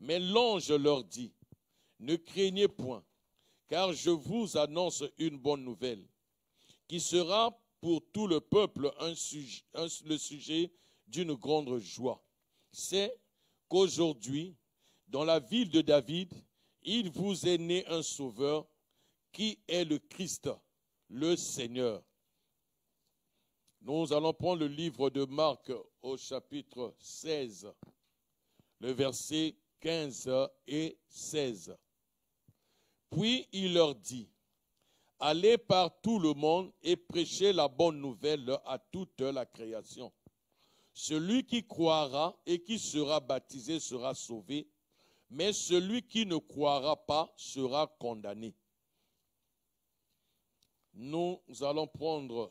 Mais l'ange leur dit, ne craignez point, car je vous annonce une bonne nouvelle, qui sera pour tout le peuple le sujet d'une grande joie. C'est qu'aujourd'hui, dans la ville de David, il vous est né un sauveur qui est le Christ, le Seigneur. Nous allons prendre le livre de Marc au chapitre 16 le verset 15 et 16. Puis il leur dit, allez par tout le monde et prêchez la bonne nouvelle à toute la création. Celui qui croira et qui sera baptisé sera sauvé, mais celui qui ne croira pas sera condamné. Nous allons prendre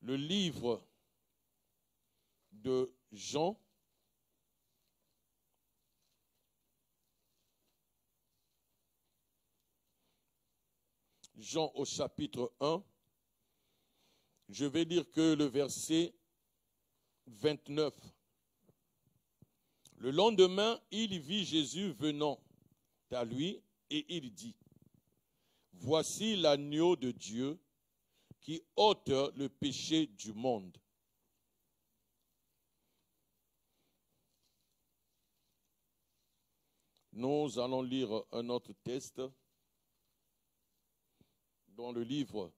le livre de Jean Jean au chapitre 1, je vais dire que le verset 29. Le lendemain, il vit Jésus venant à lui et il dit, Voici l'agneau de Dieu qui ôte le péché du monde. Nous allons lire un autre texte dans le livre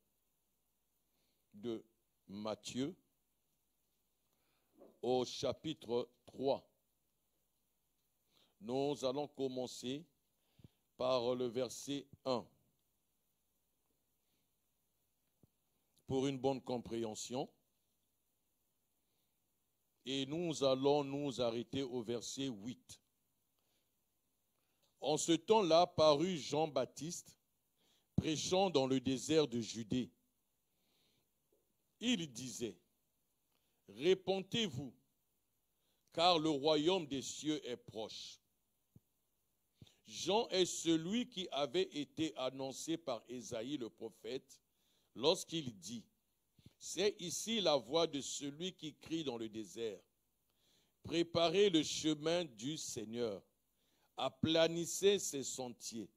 de Matthieu au chapitre 3. Nous allons commencer par le verset 1. Pour une bonne compréhension, et nous allons nous arrêter au verset 8. En ce temps-là parut Jean-Baptiste prêchant dans le désert de Judée, il disait, Répentez-vous, car le royaume des cieux est proche. Jean est celui qui avait été annoncé par Ésaïe le prophète lorsqu'il dit, C'est ici la voix de celui qui crie dans le désert. Préparez le chemin du Seigneur, aplanissez ses sentiers.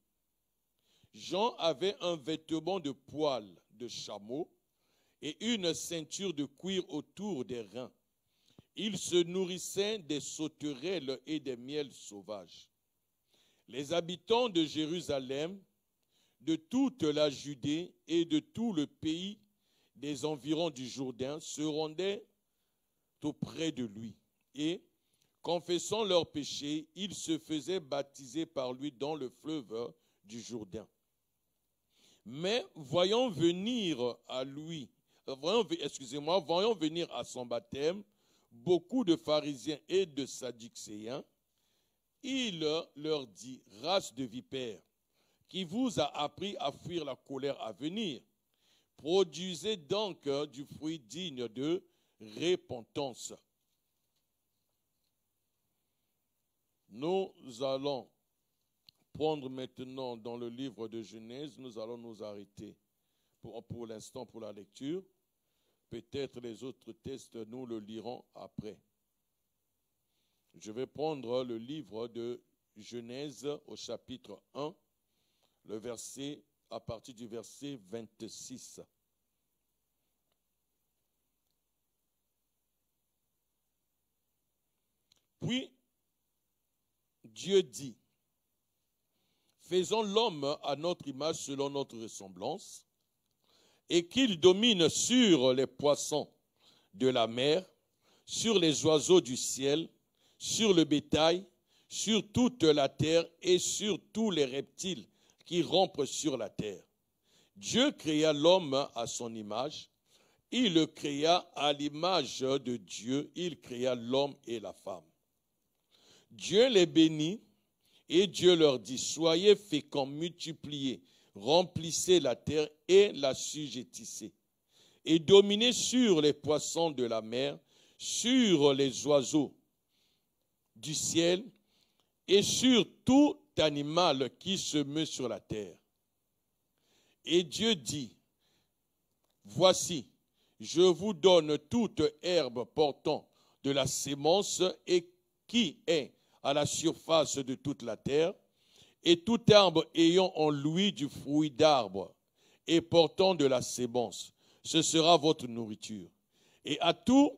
Jean avait un vêtement de poil de chameau et une ceinture de cuir autour des reins. Il se nourrissait des sauterelles et des miels sauvages. Les habitants de Jérusalem, de toute la Judée et de tout le pays des environs du Jourdain se rendaient auprès de lui et, confessant leurs péchés, ils se faisaient baptiser par lui dans le fleuve du Jourdain. Mais voyons venir à lui, excusez-moi, voyons venir à son baptême beaucoup de pharisiens et de sadducéens. Il leur dit, race de vipères, qui vous a appris à fuir la colère à venir, produisez donc euh, du fruit digne de repentance. Nous allons prendre maintenant dans le livre de Genèse, nous allons nous arrêter pour, l'instant pour la lecture. Peut-être les autres textes, nous le lirons après. Je vais prendre le livre de Genèse au chapitre 1, le verset à partir du verset 26. Puis Dieu dit, faisons l'homme à notre image selon notre ressemblance, et qu'il domine sur les poissons de la mer, sur les oiseaux du ciel, sur le bétail, sur toute la terre et sur tous les reptiles qui rompent sur la terre. Dieu créa l'homme à son image. Il le créa à l'image de Dieu. Il créa l'homme et la femme. Dieu les bénit et Dieu leur dit, soyez féconds, multipliez, remplissez la terre et la sujettissez, et dominez sur les poissons de la mer, sur les oiseaux du ciel, et sur tout animal qui se meut sur la terre. Et Dieu dit, voici, je vous donne toute herbe portant de la sémence et qui est à la surface de toute la terre, et tout arbre ayant en lui du fruit d'arbre et portant de la sémence, ce sera votre nourriture. Et à tout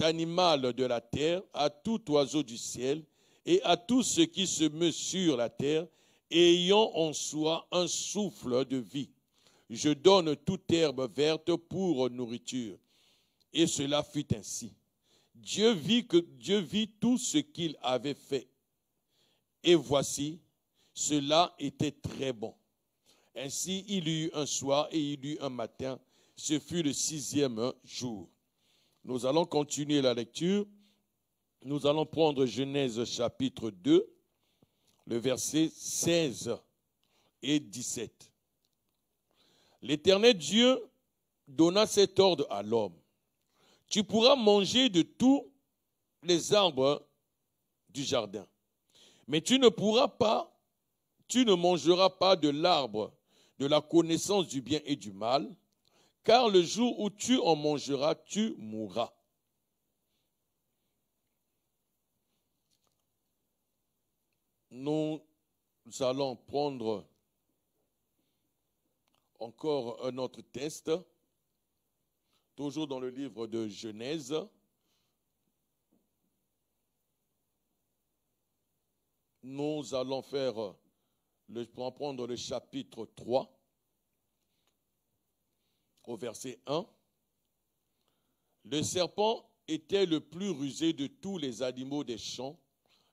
animal de la terre, à tout oiseau du ciel, et à tout ce qui se meut sur la terre, ayant en soi un souffle de vie. Je donne toute herbe verte pour nourriture. Et cela fut ainsi. Dieu vit que Dieu vit tout ce qu'il avait fait. Et voici, cela était très bon. Ainsi, il y eut un soir et il y eut un matin. Ce fut le sixième jour. Nous allons continuer la lecture. Nous allons prendre Genèse chapitre 2, le verset 16 et 17. L'Éternel Dieu donna cet ordre à l'homme tu pourras manger de tous les arbres hein, du jardin. Mais tu ne pourras pas, tu ne mangeras pas de l'arbre de la connaissance du bien et du mal, car le jour où tu en mangeras, tu mourras. Nous allons prendre encore un autre test toujours dans le livre de Genèse. Nous allons faire, le, prendre le chapitre 3, au verset 1. Le serpent était le plus rusé de tous les animaux des champs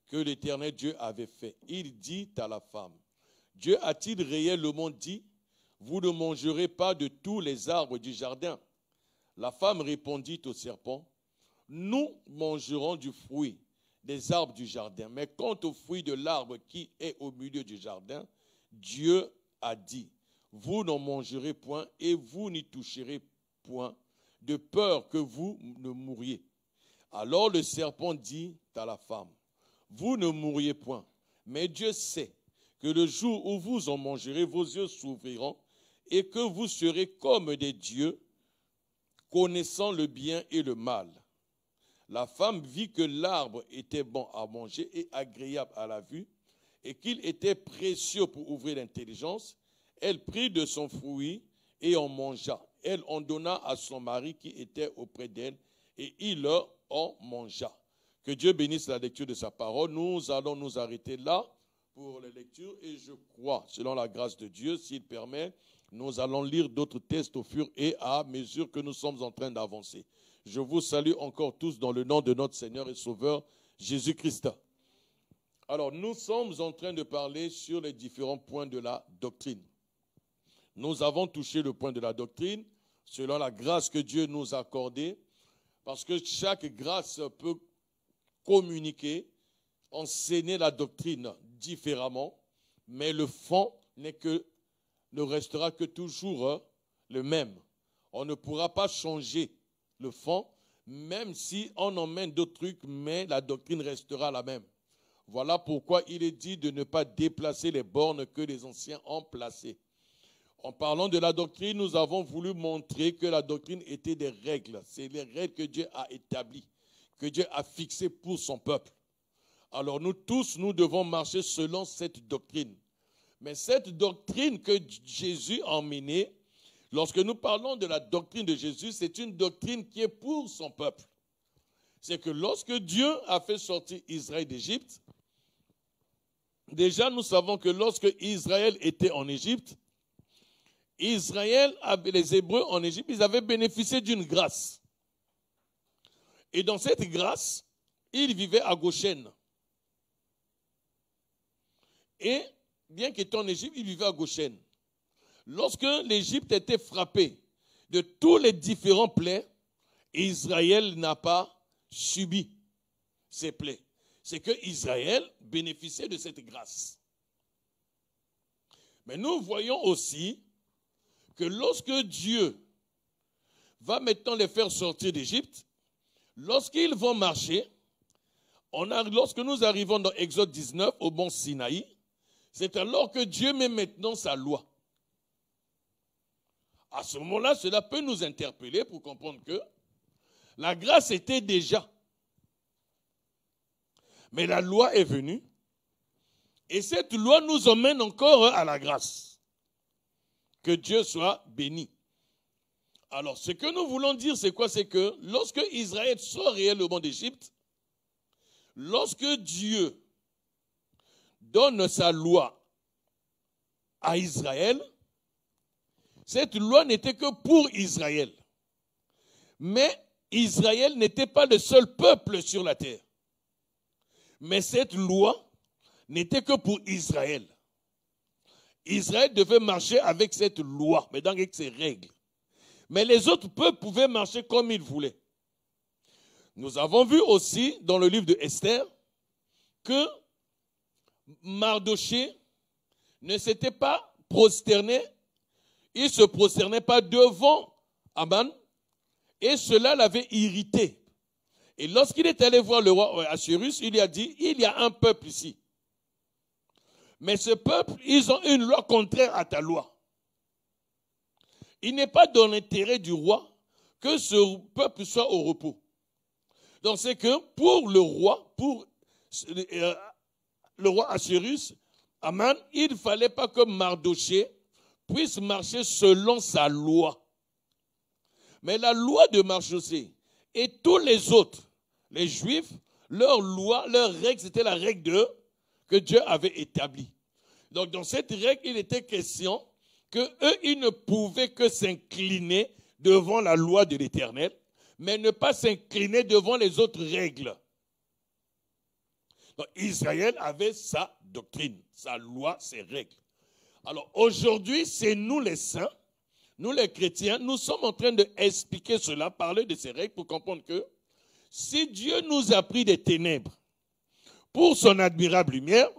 que l'Éternel Dieu avait fait. Il dit à la femme, Dieu a-t-il réellement dit, vous ne mangerez pas de tous les arbres du jardin la femme répondit au serpent, Nous mangerons du fruit des arbres du jardin, mais quant au fruit de l'arbre qui est au milieu du jardin, Dieu a dit, Vous n'en mangerez point et vous n'y toucherez point, de peur que vous ne mouriez. Alors le serpent dit à la femme, Vous ne mourriez point, mais Dieu sait que le jour où vous en mangerez, vos yeux s'ouvriront et que vous serez comme des dieux, connaissant le bien et le mal. La femme vit que l'arbre était bon à manger et agréable à la vue, et qu'il était précieux pour ouvrir l'intelligence. Elle prit de son fruit et en mangea. Elle en donna à son mari qui était auprès d'elle, et il en mangea. Que Dieu bénisse la lecture de sa parole. Nous allons nous arrêter là pour la lecture, et je crois, selon la grâce de Dieu, s'il permet, nous allons lire d'autres textes au fur et à mesure que nous sommes en train d'avancer. Je vous salue encore tous dans le nom de notre Seigneur et Sauveur Jésus-Christ. Alors, nous sommes en train de parler sur les différents points de la doctrine. Nous avons touché le point de la doctrine selon la grâce que Dieu nous a accordée, parce que chaque grâce peut communiquer, enseigner la doctrine différemment, mais le fond n'est que ne restera que toujours hein, le même. On ne pourra pas changer le fond, même si on emmène d'autres trucs, mais la doctrine restera la même. Voilà pourquoi il est dit de ne pas déplacer les bornes que les anciens ont placées. En parlant de la doctrine, nous avons voulu montrer que la doctrine était des règles. C'est les règles que Dieu a établies, que Dieu a fixées pour son peuple. Alors nous tous, nous devons marcher selon cette doctrine. Mais cette doctrine que Jésus a emmenée, lorsque nous parlons de la doctrine de Jésus, c'est une doctrine qui est pour son peuple. C'est que lorsque Dieu a fait sortir Israël d'Égypte, déjà nous savons que lorsque Israël était en Égypte, Israël, les Hébreux en Égypte, ils avaient bénéficié d'une grâce. Et dans cette grâce, ils vivaient à Goshen. Et bien qu'étant en Égypte, il vivait à Goshen. Lorsque l'Égypte était frappée de tous les différents plaies, Israël n'a pas subi ces plaies. C'est que Israël bénéficiait de cette grâce. Mais nous voyons aussi que lorsque Dieu va maintenant les faire sortir d'Égypte, lorsqu'ils vont marcher, lorsque nous arrivons dans Exode 19 au mont Sinaï, c'est alors que Dieu met maintenant sa loi. À ce moment-là, cela peut nous interpeller pour comprendre que la grâce était déjà. Mais la loi est venue. Et cette loi nous emmène encore à la grâce. Que Dieu soit béni. Alors, ce que nous voulons dire, c'est quoi C'est que lorsque Israël sort réellement d'Égypte, lorsque Dieu donne sa loi à Israël, cette loi n'était que pour Israël. Mais Israël n'était pas le seul peuple sur la terre. Mais cette loi n'était que pour Israël. Israël devait marcher avec cette loi, mais avec ses règles. Mais les autres peuples pouvaient marcher comme ils voulaient. Nous avons vu aussi dans le livre de que Mardoché ne s'était pas prosterné, il ne se prosternait pas devant Aman, et cela l'avait irrité. Et lorsqu'il est allé voir le roi euh, Assyrus, il lui a dit, il y a un peuple ici. Mais ce peuple, ils ont une loi contraire à ta loi. Il n'est pas dans l'intérêt du roi que ce peuple soit au repos. Donc c'est que pour le roi, pour euh, le roi Assyrus, Amen, il ne fallait pas que Mardoché puisse marcher selon sa loi. Mais la loi de Mardoché et tous les autres, les Juifs, leur loi, leur règle, c'était la règle de, que Dieu avait établie. Donc dans cette règle, il était question que eux, ils ne pouvaient que s'incliner devant la loi de l'Éternel, mais ne pas s'incliner devant les autres règles. Donc Israël avait sa doctrine, sa loi, ses règles. Alors aujourd'hui, c'est nous les saints, nous les chrétiens, nous sommes en train d'expliquer expliquer cela, parler de ces règles pour comprendre que si Dieu nous a pris des ténèbres pour son admirable lumière,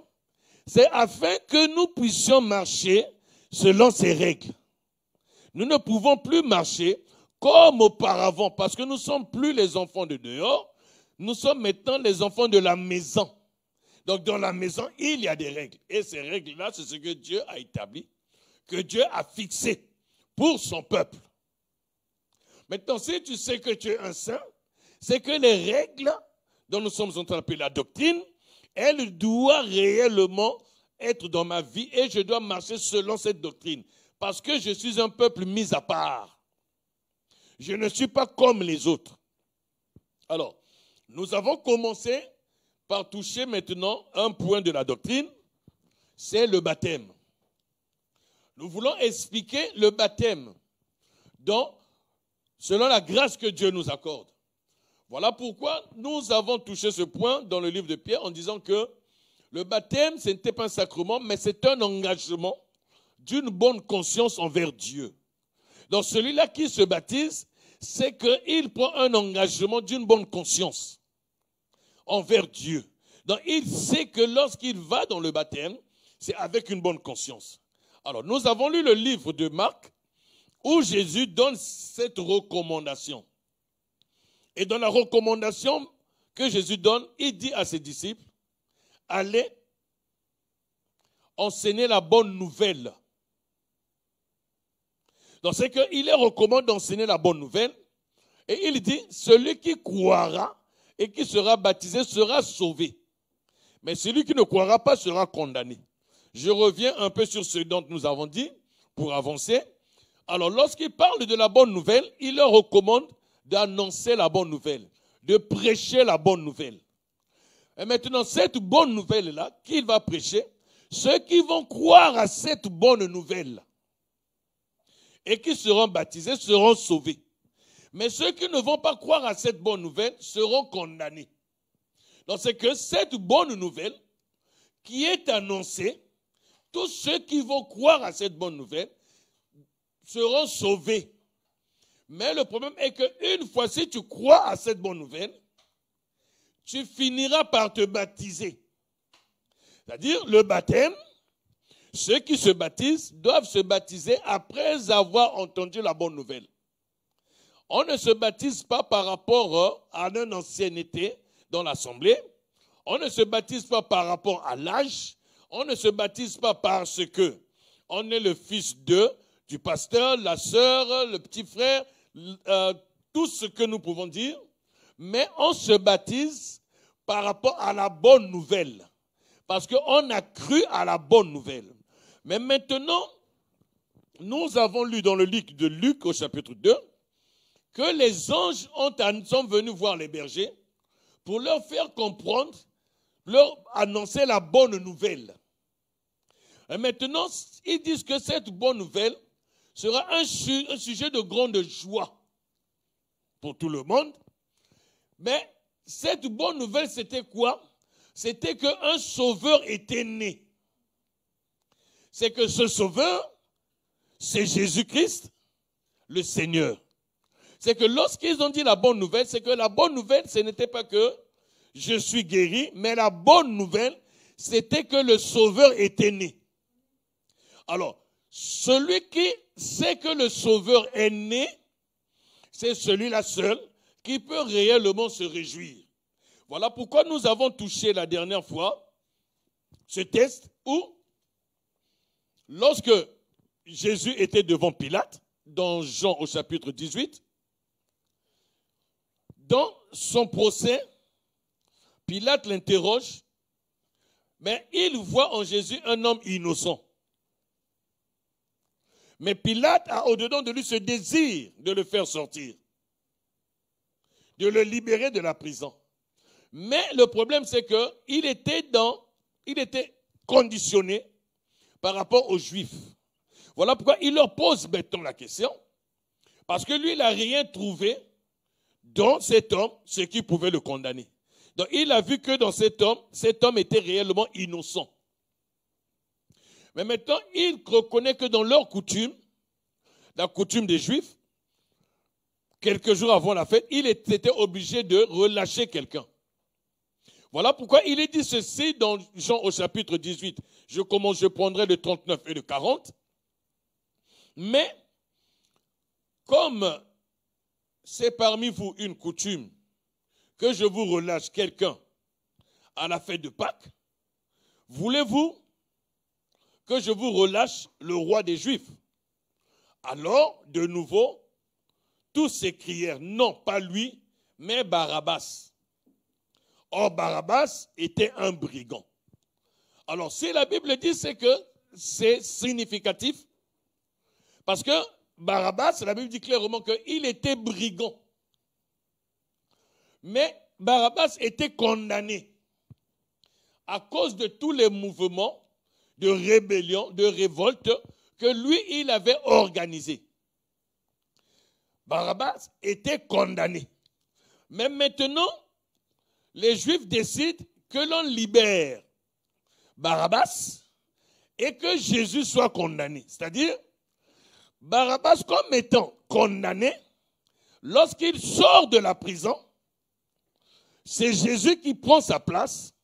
c'est afin que nous puissions marcher selon ses règles. Nous ne pouvons plus marcher comme auparavant parce que nous ne sommes plus les enfants de dehors, nous sommes maintenant les enfants de la maison. Donc dans la maison, il y a des règles. Et ces règles-là, c'est ce que Dieu a établi, que Dieu a fixé pour son peuple. Maintenant, si tu sais que tu es un saint, c'est que les règles dont nous sommes en train la doctrine, elle doit réellement être dans ma vie et je dois marcher selon cette doctrine. Parce que je suis un peuple mis à part. Je ne suis pas comme les autres. Alors, nous avons commencé par toucher maintenant un point de la doctrine, c'est le baptême. Nous voulons expliquer le baptême selon la grâce que Dieu nous accorde. Voilà pourquoi nous avons touché ce point dans le livre de Pierre en disant que le baptême, ce n'était pas un sacrement, mais c'est un engagement d'une bonne conscience envers Dieu. Donc celui-là qui se baptise, c'est qu'il prend un engagement d'une bonne conscience envers Dieu. Donc il sait que lorsqu'il va dans le baptême, c'est avec une bonne conscience. Alors nous avons lu le livre de Marc où Jésus donne cette recommandation. Et dans la recommandation que Jésus donne, il dit à ses disciples, allez enseigner la bonne nouvelle. Donc c'est qu'il est recommande d'enseigner la bonne nouvelle. Et il dit, celui qui croira et qui sera baptisé sera sauvé. Mais celui qui ne croira pas sera condamné. Je reviens un peu sur ce dont nous avons dit pour avancer. Alors lorsqu'il parle de la bonne nouvelle, il leur recommande d'annoncer la bonne nouvelle, de prêcher la bonne nouvelle. Et maintenant, cette bonne nouvelle-là qu'il va prêcher, ceux qui vont croire à cette bonne nouvelle et qui seront baptisés seront sauvés. Mais ceux qui ne vont pas croire à cette bonne nouvelle seront condamnés. Donc c'est que cette bonne nouvelle qui est annoncée, tous ceux qui vont croire à cette bonne nouvelle seront sauvés. Mais le problème est qu'une fois si tu crois à cette bonne nouvelle, tu finiras par te baptiser. C'est-à-dire le baptême, ceux qui se baptisent doivent se baptiser après avoir entendu la bonne nouvelle. On ne se baptise pas par rapport euh, à une ancienneté dans l'assemblée. On ne se baptise pas par rapport à l'âge. On ne se baptise pas parce que on est le fils de, du pasteur, la soeur, le petit frère, euh, tout ce que nous pouvons dire. Mais on se baptise par rapport à la bonne nouvelle. Parce qu'on a cru à la bonne nouvelle. Mais maintenant, nous avons lu dans le livre de Luc au chapitre 2, que les anges ont, sont venus voir les bergers pour leur faire comprendre, leur annoncer la bonne nouvelle. Et maintenant, ils disent que cette bonne nouvelle sera un, un sujet de grande joie pour tout le monde. Mais cette bonne nouvelle, c'était quoi C'était qu'un sauveur était né. C'est que ce sauveur, c'est Jésus-Christ, le Seigneur c'est que lorsqu'ils ont dit la bonne nouvelle, c'est que la bonne nouvelle, ce n'était pas que je suis guéri, mais la bonne nouvelle, c'était que le Sauveur était né. Alors, celui qui sait que le Sauveur est né, c'est celui-là seul qui peut réellement se réjouir. Voilà pourquoi nous avons touché la dernière fois ce test où, lorsque Jésus était devant Pilate, dans Jean au chapitre 18, dans son procès, Pilate l'interroge, mais il voit en Jésus un homme innocent. Mais Pilate a au-dedans de lui ce désir de le faire sortir, de le libérer de la prison. Mais le problème, c'est qu'il était dans, il était conditionné par rapport aux Juifs. Voilà pourquoi il leur pose maintenant la question. Parce que lui, il n'a rien trouvé dans cet homme ce qui pouvait le condamner. Donc il a vu que dans cet homme, cet homme était réellement innocent. Mais maintenant, il reconnaît que dans leur coutume, la coutume des Juifs, quelques jours avant la fête, il était obligé de relâcher quelqu'un. Voilà pourquoi il est dit ceci dans Jean au chapitre 18. Je commence, je prendrai le 39 et le 40. Mais comme c'est parmi vous une coutume que je vous relâche quelqu'un à la fête de Pâques, voulez-vous que je vous relâche le roi des Juifs Alors, de nouveau, tous s'écrièrent, non, pas lui, mais Barabbas. Or, Barabbas était un brigand. Alors, si la Bible dit, c'est que c'est significatif, parce que Barabbas, la Bible dit clairement qu'il était brigand. Mais Barabbas était condamné à cause de tous les mouvements de rébellion, de révolte que lui, il avait organisé. Barabbas était condamné. Mais maintenant, les Juifs décident que l'on libère Barabbas et que Jésus soit condamné. C'est-à-dire, Barabbas comme étant condamné, lorsqu'il sort de la prison, c'est Jésus qui prend sa place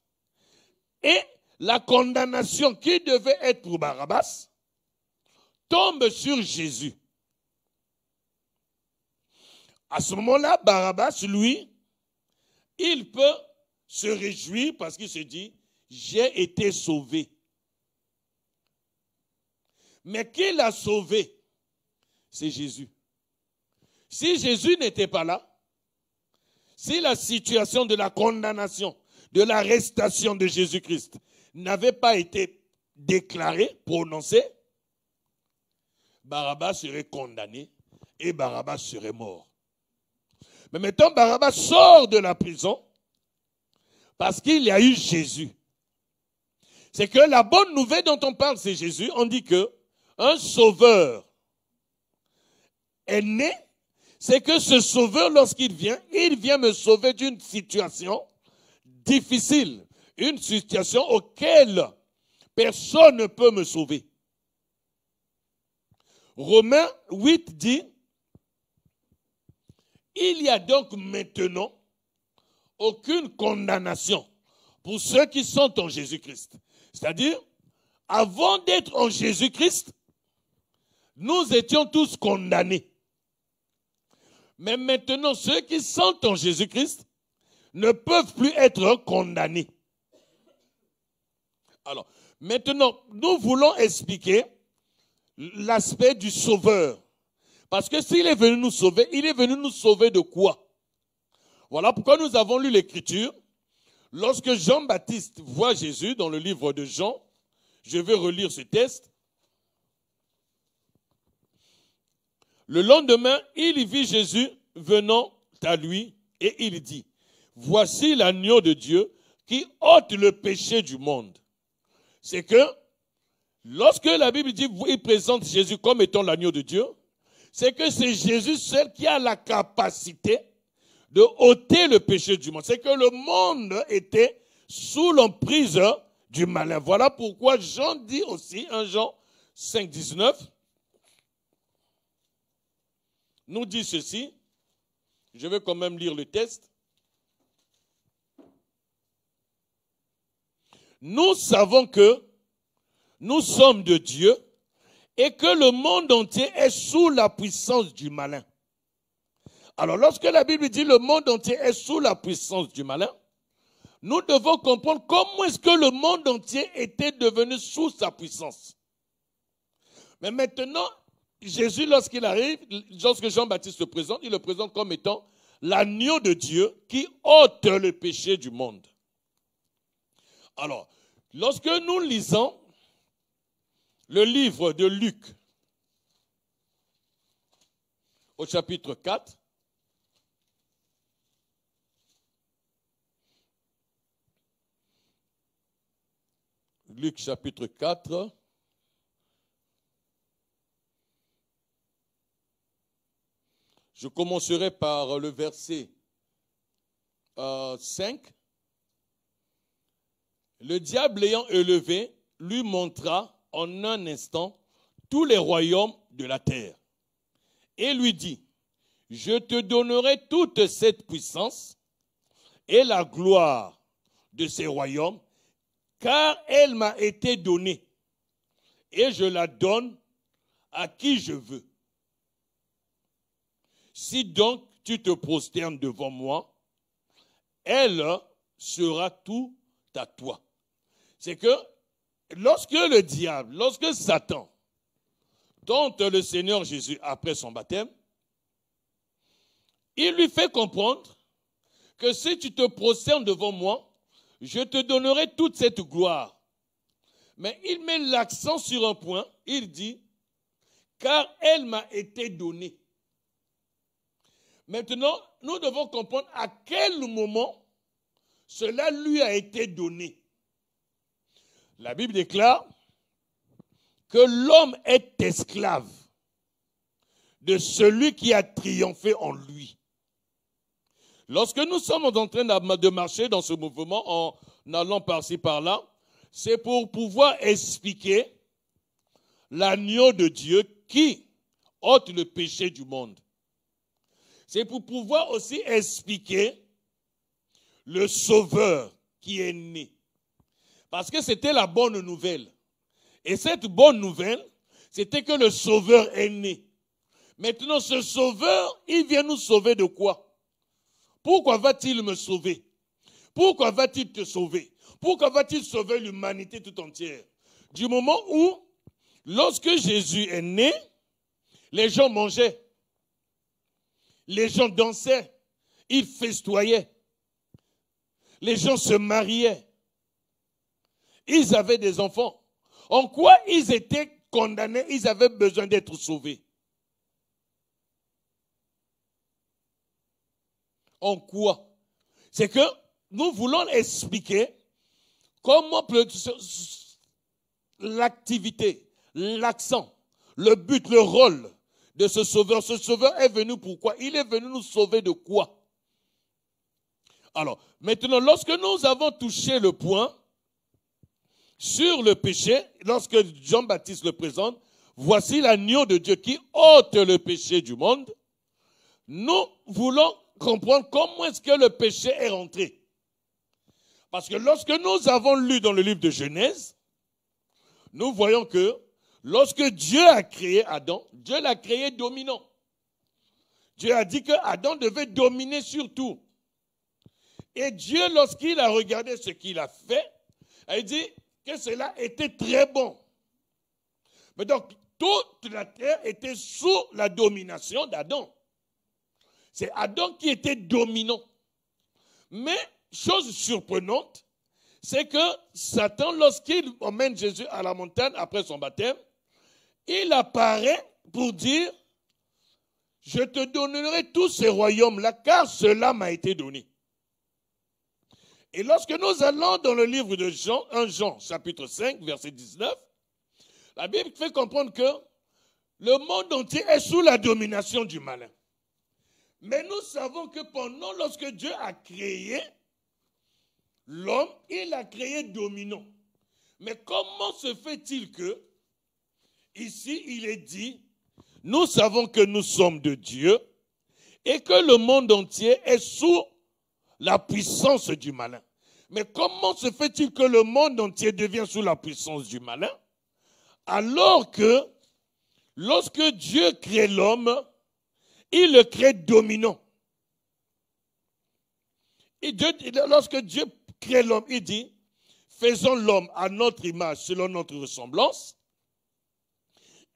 et la condamnation qui devait être pour Barabbas tombe sur Jésus. À ce moment-là, Barabbas, lui, il peut se réjouir parce qu'il se dit, j'ai été sauvé. Mais qui l'a sauvé c'est Jésus. Si Jésus n'était pas là, si la situation de la condamnation, de l'arrestation de Jésus-Christ n'avait pas été déclarée, prononcée, Barabbas serait condamné et Barabbas serait mort. Mais maintenant, Barabbas sort de la prison parce qu'il y a eu Jésus. C'est que la bonne nouvelle dont on parle, c'est Jésus. On dit que un sauveur est né, c'est que ce sauveur, lorsqu'il vient, il vient me sauver d'une situation difficile, une situation auquel personne ne peut me sauver. Romains 8 dit, il y a donc maintenant aucune condamnation pour ceux qui sont en Jésus-Christ. C'est-à-dire, avant d'être en Jésus-Christ, nous étions tous condamnés. Mais maintenant, ceux qui sont en Jésus-Christ ne peuvent plus être condamnés. Alors, maintenant, nous voulons expliquer l'aspect du sauveur. Parce que s'il est venu nous sauver, il est venu nous sauver de quoi Voilà pourquoi nous avons lu l'écriture. Lorsque Jean-Baptiste voit Jésus dans le livre de Jean, je vais relire ce texte, Le lendemain, il vit Jésus venant à lui et il dit, voici l'agneau de Dieu qui ôte le péché du monde. C'est que lorsque la Bible dit, il présente Jésus comme étant l'agneau de Dieu, c'est que c'est Jésus seul qui a la capacité de ôter le péché du monde. C'est que le monde était sous l'emprise du malin. Voilà pourquoi Jean dit aussi, en Jean 5, nous dit ceci. Je vais quand même lire le texte. Nous savons que nous sommes de Dieu et que le monde entier est sous la puissance du malin. Alors lorsque la Bible dit le monde entier est sous la puissance du malin, nous devons comprendre comment est-ce que le monde entier était devenu sous sa puissance. Mais maintenant, Jésus, lorsqu'il arrive, lorsque Jean-Baptiste se présente, il le présente comme étant l'agneau de Dieu qui ôte le péché du monde. Alors, lorsque nous lisons le livre de Luc au chapitre 4, Luc chapitre 4, Je commencerai par le verset 5. Euh, le diable ayant élevé, lui montra en un instant tous les royaumes de la terre et lui dit, je te donnerai toute cette puissance et la gloire de ces royaumes, car elle m'a été donnée, et je la donne à qui je veux si donc tu te prosternes devant moi, elle sera tout à toi. C'est que lorsque le diable, lorsque Satan tente le Seigneur Jésus après son baptême, il lui fait comprendre que si tu te prosternes devant moi, je te donnerai toute cette gloire. Mais il met l'accent sur un point, il dit, car elle m'a été donnée. Maintenant, nous devons comprendre à quel moment cela lui a été donné. La Bible déclare que l'homme est esclave de celui qui a triomphé en lui. Lorsque nous sommes en train de marcher dans ce mouvement en allant par-ci par-là, c'est pour pouvoir expliquer l'agneau de Dieu qui ôte le péché du monde. C'est pour pouvoir aussi expliquer le Sauveur qui est né. Parce que c'était la bonne nouvelle. Et cette bonne nouvelle, c'était que le Sauveur est né. Maintenant, ce Sauveur, il vient nous sauver de quoi Pourquoi va-t-il me sauver Pourquoi va-t-il te sauver Pourquoi va-t-il sauver l'humanité tout entière Du moment où, lorsque Jésus est né, les gens mangeaient. Les gens dansaient, ils festoyaient, les gens se mariaient, ils avaient des enfants. En quoi ils étaient condamnés, ils avaient besoin d'être sauvés. En quoi C'est que nous voulons expliquer comment l'activité, l'accent, le but, le rôle de ce sauveur. Ce sauveur est venu pourquoi Il est venu nous sauver de quoi Alors, maintenant, lorsque nous avons touché le point sur le péché, lorsque Jean-Baptiste le présente, voici l'agneau de Dieu qui ôte le péché du monde, nous voulons comprendre comment est-ce que le péché est rentré. Parce que lorsque nous avons lu dans le livre de Genèse, nous voyons que Lorsque Dieu a créé Adam, Dieu l'a créé dominant. Dieu a dit que Adam devait dominer sur tout. Et Dieu, lorsqu'il a regardé ce qu'il a fait, a dit que cela était très bon. Mais donc, toute la terre était sous la domination d'Adam. C'est Adam qui était dominant. Mais, chose surprenante, c'est que Satan, lorsqu'il emmène Jésus à la montagne après son baptême, il apparaît pour dire, je te donnerai tous ces royaumes-là, car cela m'a été donné. Et lorsque nous allons dans le livre de Jean, 1 Jean, chapitre 5, verset 19, la Bible fait comprendre que le monde entier est sous la domination du malin. Mais nous savons que pendant, lorsque Dieu a créé l'homme, il a créé dominant. Mais comment se fait-il que Ici, il est dit, nous savons que nous sommes de Dieu et que le monde entier est sous la puissance du malin. Mais comment se fait-il que le monde entier devient sous la puissance du malin alors que lorsque Dieu crée l'homme, il le crée dominant. Et lorsque Dieu crée l'homme, il dit, faisons l'homme à notre image, selon notre ressemblance,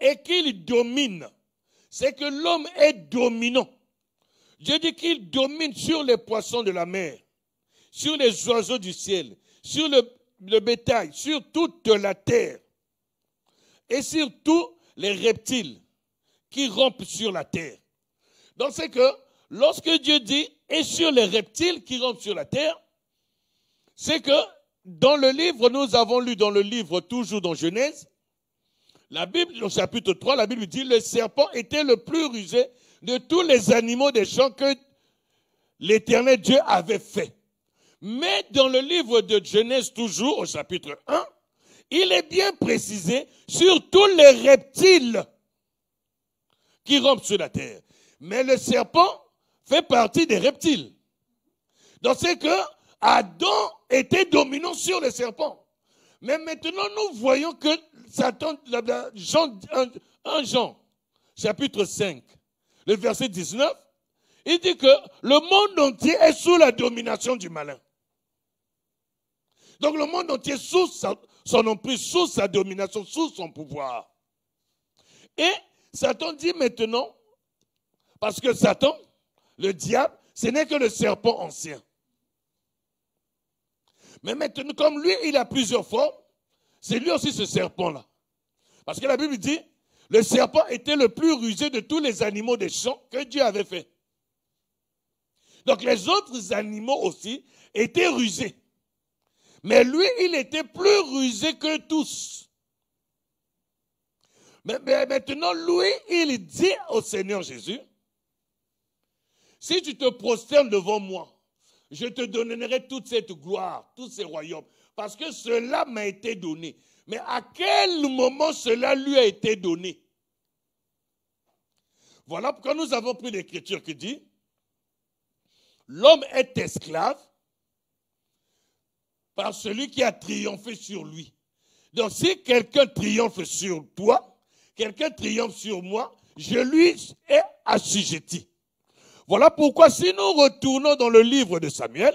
et qu'il domine, c'est que l'homme est dominant. Dieu dit qu'il domine sur les poissons de la mer, sur les oiseaux du ciel, sur le, bétail, sur toute la terre et sur tous les reptiles qui rampent sur la terre. Donc c'est que lorsque Dieu dit et sur les reptiles qui rampent sur la terre, c'est que dans le livre, nous avons lu dans le livre toujours dans Genèse, la Bible, au chapitre 3, la Bible dit, le serpent était le plus rusé de tous les animaux des champs que l'éternel Dieu avait fait. Mais dans le livre de Genèse, toujours au chapitre 1, il est bien précisé sur tous les reptiles qui rompent sur la terre. Mais le serpent fait partie des reptiles. Dans ce que Adam était dominant sur le serpent. Mais maintenant, nous voyons que Satan, Jean, Jean, chapitre 5, le verset 19, il dit que le monde entier est sous la domination du malin. Donc le monde entier sous son emprise, sous sa domination, sous son pouvoir. Et Satan dit maintenant, parce que Satan, le diable, ce n'est que le serpent ancien. Mais maintenant, comme lui, il a plusieurs formes, c'est lui aussi ce serpent-là. Parce que la Bible dit, le serpent était le plus rusé de tous les animaux des champs que Dieu avait fait. Donc les autres animaux aussi étaient rusés. Mais lui, il était plus rusé que tous. Mais, maintenant, lui, il dit au Seigneur Jésus, si tu te prosternes devant moi, je te donnerai toute cette gloire, tous ces royaumes, parce que cela m'a été donné. Mais à quel moment cela lui a été donné Voilà pourquoi nous avons pris l'écriture qui dit, l'homme est esclave par celui qui a triomphé sur lui. Donc si quelqu'un triomphe sur toi, quelqu'un triomphe sur moi, je lui ai assujetti. Voilà pourquoi si nous retournons dans le livre de Samuel,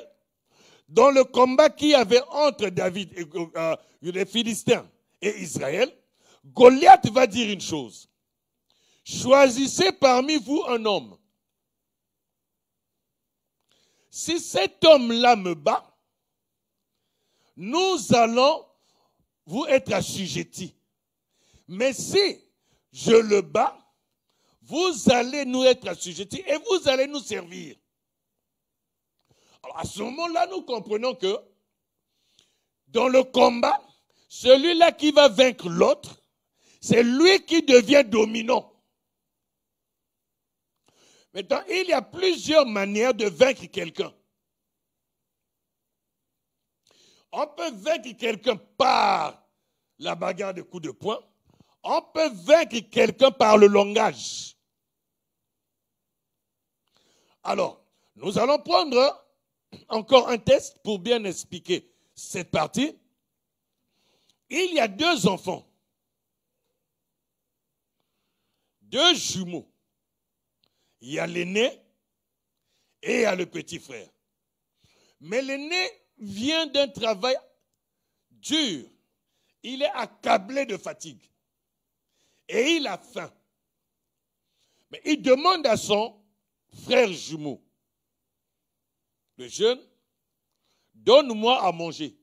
dans le combat qu'il y avait entre David et euh, euh, les Philistins et Israël, Goliath va dire une chose. Choisissez parmi vous un homme. Si cet homme-là me bat, nous allons vous être assujettis. Mais si je le bats, vous allez nous être assujettis et vous allez nous servir. Alors à ce moment-là, nous comprenons que dans le combat, celui-là qui va vaincre l'autre, c'est lui qui devient dominant. Maintenant, il y a plusieurs manières de vaincre quelqu'un. On peut vaincre quelqu'un par la bagarre de coups de poing. On peut vaincre quelqu'un par le langage. Alors, nous allons prendre encore un test pour bien expliquer cette partie. Il y a deux enfants, deux jumeaux. Il y a l'aîné et il y a le petit frère. Mais l'aîné vient d'un travail dur. Il est accablé de fatigue. Et il a faim. Mais il demande à son frère jumeau, Le jeune, donne-moi à manger.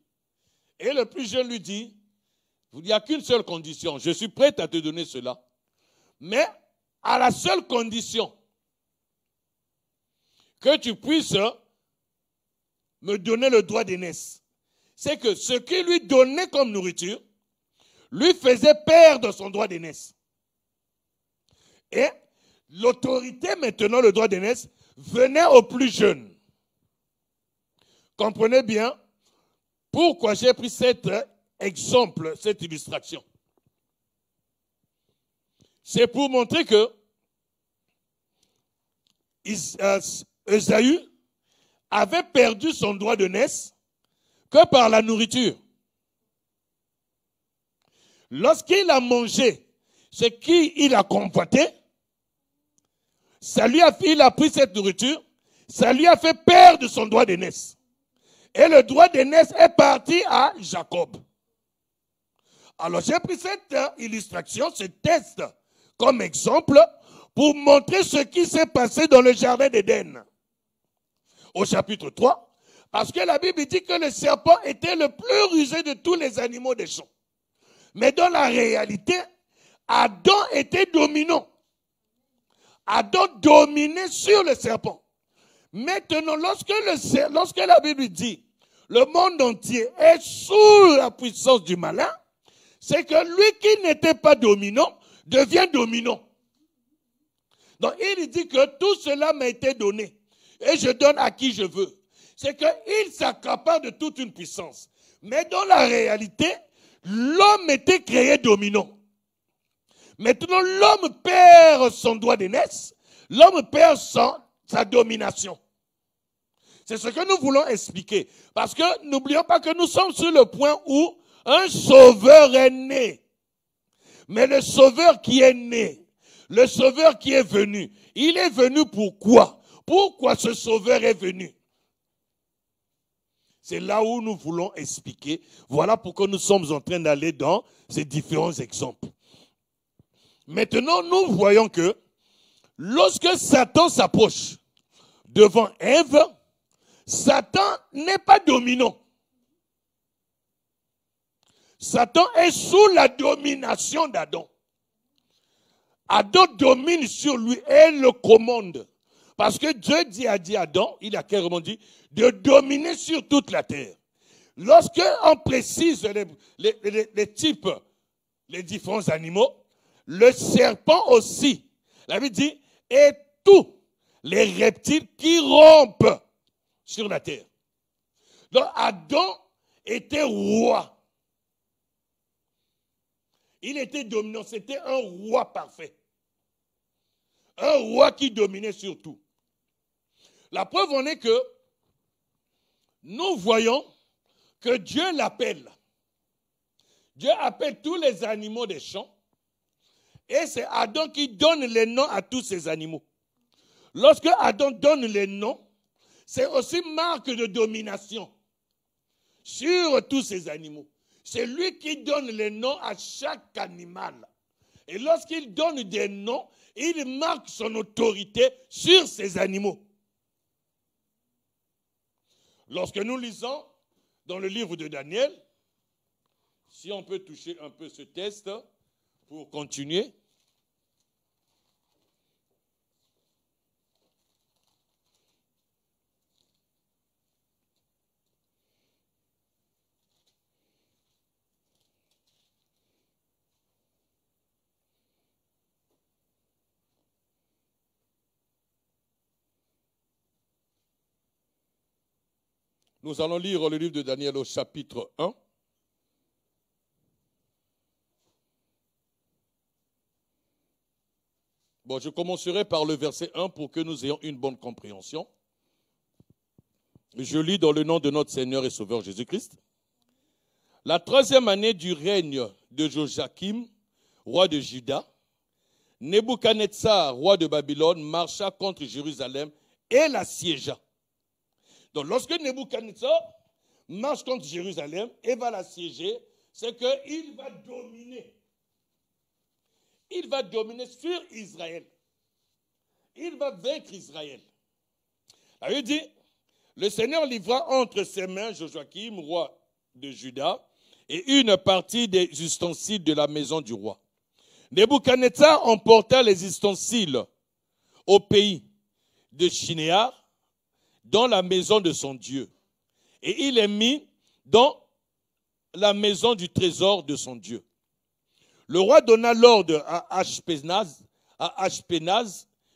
Et le plus jeune lui dit, il n'y a qu'une seule condition, je suis prêt à te donner cela, mais à la seule condition que tu puisses me donner le droit d'aînesse. C'est que ce qu'il lui donnait comme nourriture lui faisait perdre son droit d'aînesse. Et l'autorité maintenant le droit de naissance, venait aux plus jeunes. Comprenez bien pourquoi j'ai pris cet euh, exemple, cette illustration. C'est pour montrer que euh, Esaü avait perdu son droit de naissance que par la nourriture. Lorsqu'il a mangé ce qu'il a convoité, ça a fait, il a pris cette nourriture, ça lui a fait perdre son droit d'aînesse. Et le droit d'aînesse est parti à Jacob. Alors j'ai pris cette euh, illustration, ce test, comme exemple pour montrer ce qui s'est passé dans le jardin d'Éden. Au chapitre 3, parce que la Bible dit que le serpent était le plus rusé de tous les animaux des champs. Mais dans la réalité, Adam était dominant a donc dominé sur le serpent. Maintenant, lorsque, le, lorsque la Bible dit le monde entier est sous la puissance du malin, c'est que lui qui n'était pas dominant devient dominant. Donc il dit que tout cela m'a été donné et je donne à qui je veux. C'est qu'il s'accapare de toute une puissance. Mais dans la réalité, l'homme était créé dominant. Maintenant, l'homme perd son droit d'aînesse, l'homme perd sa domination. C'est ce que nous voulons expliquer. Parce que n'oublions pas que nous sommes sur le point où un sauveur est né. Mais le sauveur qui est né, le sauveur qui est venu, il est venu pourquoi Pourquoi ce sauveur est venu C'est là où nous voulons expliquer. Voilà pourquoi nous sommes en train d'aller dans ces différents exemples. Maintenant, nous voyons que lorsque Satan s'approche devant Ève, Satan n'est pas dominant. Satan est sous la domination d'Adam. Adam domine sur lui et le commande. Parce que Dieu dit à Adam, il a clairement dit, de dominer sur toute la terre. Lorsque on précise les types, les différents animaux, le serpent aussi. La Bible dit, et tous les reptiles qui rompent sur la terre. Donc Adam était roi. Il était dominant, c'était un roi parfait. Un roi qui dominait sur tout. La preuve en est que nous voyons que Dieu l'appelle. Dieu appelle tous les animaux des champs et c'est Adam qui donne les noms à tous ces animaux. Lorsque Adam donne les noms, c'est aussi marque de domination sur tous ces animaux. C'est lui qui donne les noms à chaque animal. Et lorsqu'il donne des noms, il marque son autorité sur ces animaux. Lorsque nous lisons dans le livre de Daniel, si on peut toucher un peu ce texte pour continuer, Nous allons lire le livre de Daniel au chapitre 1. Bon, je commencerai par le verset 1 pour que nous ayons une bonne compréhension. Je lis dans le nom de notre Seigneur et Sauveur Jésus-Christ. La troisième année du règne de Joachim, roi de Juda, Nebuchadnezzar, roi de Babylone, marcha contre Jérusalem et l'assiégea. Donc, lorsque Nebuchadnezzar marche contre Jérusalem et va la siéger, c'est qu'il va dominer. Il va dominer sur Israël. Il va vaincre Israël. La dit, le Seigneur livra entre ses mains Joachim, roi de Juda, et une partie des ustensiles de la maison du roi. Nebuchadnezzar emporta les ustensiles au pays de Chinéa, dans la maison de son Dieu. Et il est mis dans la maison du trésor de son Dieu. Le roi donna l'ordre à Ashpenaz, à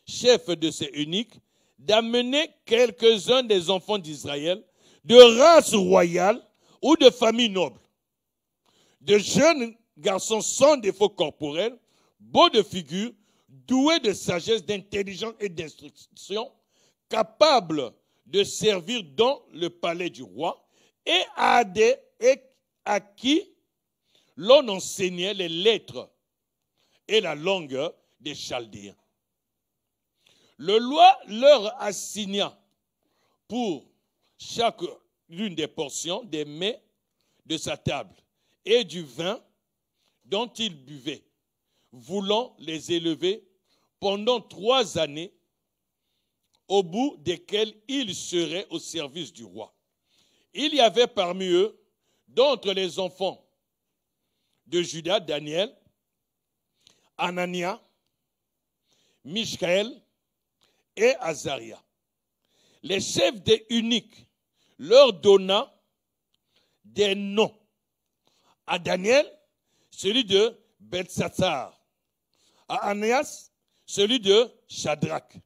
chef de ses uniques, d'amener quelques-uns des enfants d'Israël, de race royale ou de famille noble, de jeunes garçons sans défaut corporel, beaux de figure, doués de sagesse, d'intelligence et d'instruction, capables de servir dans le palais du roi et à, à qui l'on enseignait les lettres et la langue des Chaldéens. Le loi leur assigna pour chaque l'une des portions des mets de sa table et du vin dont ils buvaient, voulant les élever pendant trois années au bout desquels ils seraient au service du roi. Il y avait parmi eux, d'entre les enfants de Judas, Daniel, Anania, Michaël et Azaria. Les chefs des uniques leur donna des noms. À Daniel, celui de Belshazzar. À Ananias, celui de Shadrach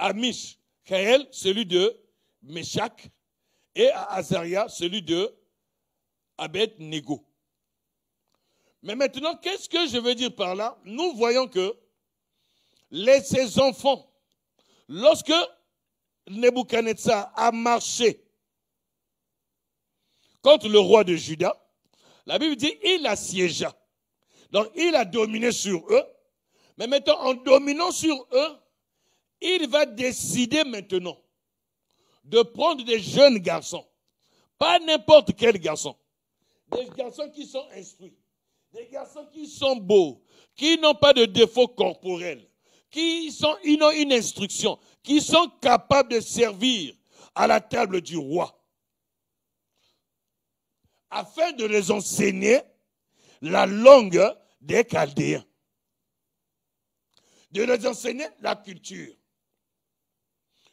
à Mishael, celui de Meshach, et à Azaria, celui de Abed-Nego. Mais maintenant, qu'est-ce que je veux dire par là Nous voyons que les, ses enfants, lorsque Nebuchadnezzar a marché contre le roi de Juda, la Bible dit il assiégea. Donc il a dominé sur eux. Mais maintenant, en dominant sur eux, il va décider maintenant de prendre des jeunes garçons, pas n'importe quel garçon, des garçons qui sont instruits, des garçons qui sont beaux, qui n'ont pas de défauts corporels, qui sont, ont une instruction, qui sont capables de servir à la table du roi, afin de les enseigner la langue des Chaldéens, de les enseigner la culture,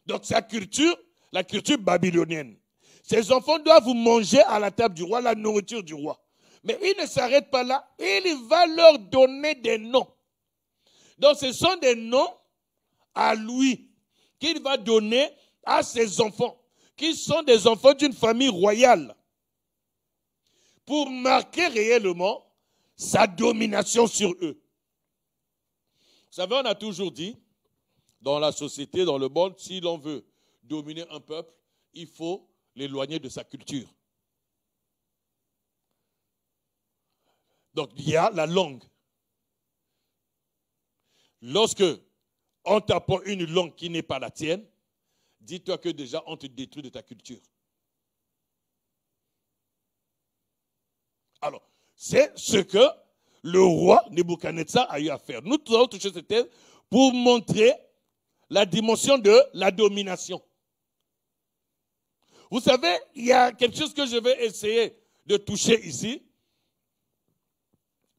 donc sa culture, la culture babylonienne. Ses enfants doivent manger à la table du roi, la nourriture du roi. Mais il ne s'arrête pas là, il va leur donner des noms. Donc ce sont des noms à lui qu'il va donner à ses enfants, qui sont des enfants d'une famille royale, pour marquer réellement sa domination sur eux. Vous savez, on a toujours dit, dans la société, dans le monde, si l'on veut dominer un peuple, il faut l'éloigner de sa culture. Donc il y a la langue. Lorsque on t'apprend une langue qui n'est pas la tienne, dis-toi que déjà on te détruit de ta culture. Alors, c'est ce que le roi Nebuchadnezzar a eu à faire. Nous, nous avons touché cette thèse pour montrer la dimension de la domination. Vous savez, il y a quelque chose que je vais essayer de toucher ici.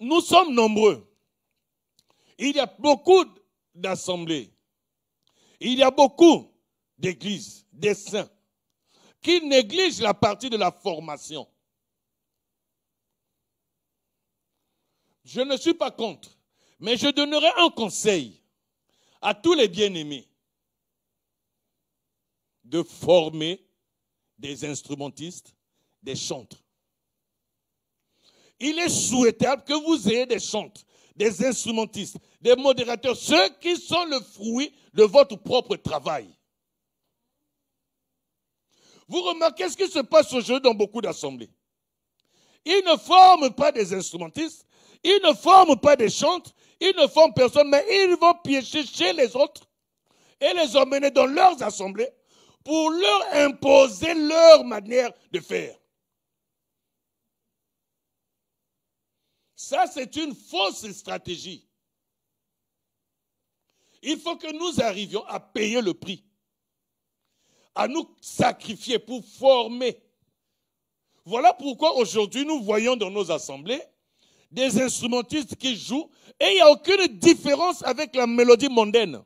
Nous sommes nombreux. Il y a beaucoup d'assemblées. Il y a beaucoup d'églises, des saints, qui négligent la partie de la formation. Je ne suis pas contre, mais je donnerai un conseil à tous les bien-aimés de former des instrumentistes, des chantres. Il est souhaitable que vous ayez des chantres, des instrumentistes, des modérateurs, ceux qui sont le fruit de votre propre travail. Vous remarquez ce qui se passe jeu dans beaucoup d'assemblées. Ils ne forment pas des instrumentistes, ils ne forment pas des chantes, ils ne forment personne, mais ils vont piéger chez les autres et les emmener dans leurs assemblées pour leur imposer leur manière de faire. Ça, c'est une fausse stratégie. Il faut que nous arrivions à payer le prix, à nous sacrifier pour former. Voilà pourquoi aujourd'hui nous voyons dans nos assemblées des instrumentistes qui jouent et il n'y a aucune différence avec la mélodie mondaine.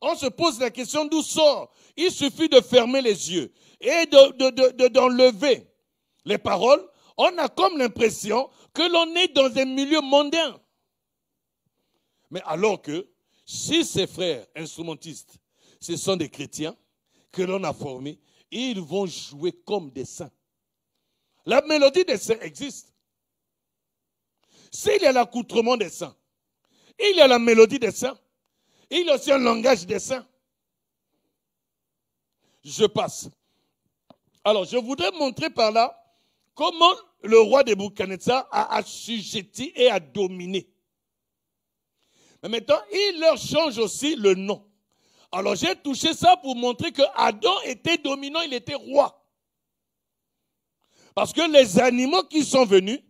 On se pose la question d'où sort. Il suffit de fermer les yeux et d'enlever de, les paroles. On a comme l'impression que l'on est dans un milieu mondain. Mais alors que si ces frères instrumentistes, ce sont des chrétiens que l'on a formés, ils vont jouer comme des saints. La mélodie des saints existe. S'il y a l'accoutrement des saints, il y a la mélodie des saints, il y a aussi un langage des saints. Je passe. Alors, je voudrais montrer par là comment le roi de Boukhanetsa a assujetti et a dominé. Mais maintenant, il leur change aussi le nom. Alors, j'ai touché ça pour montrer que Adam était dominant, il était roi. Parce que les animaux qui sont venus,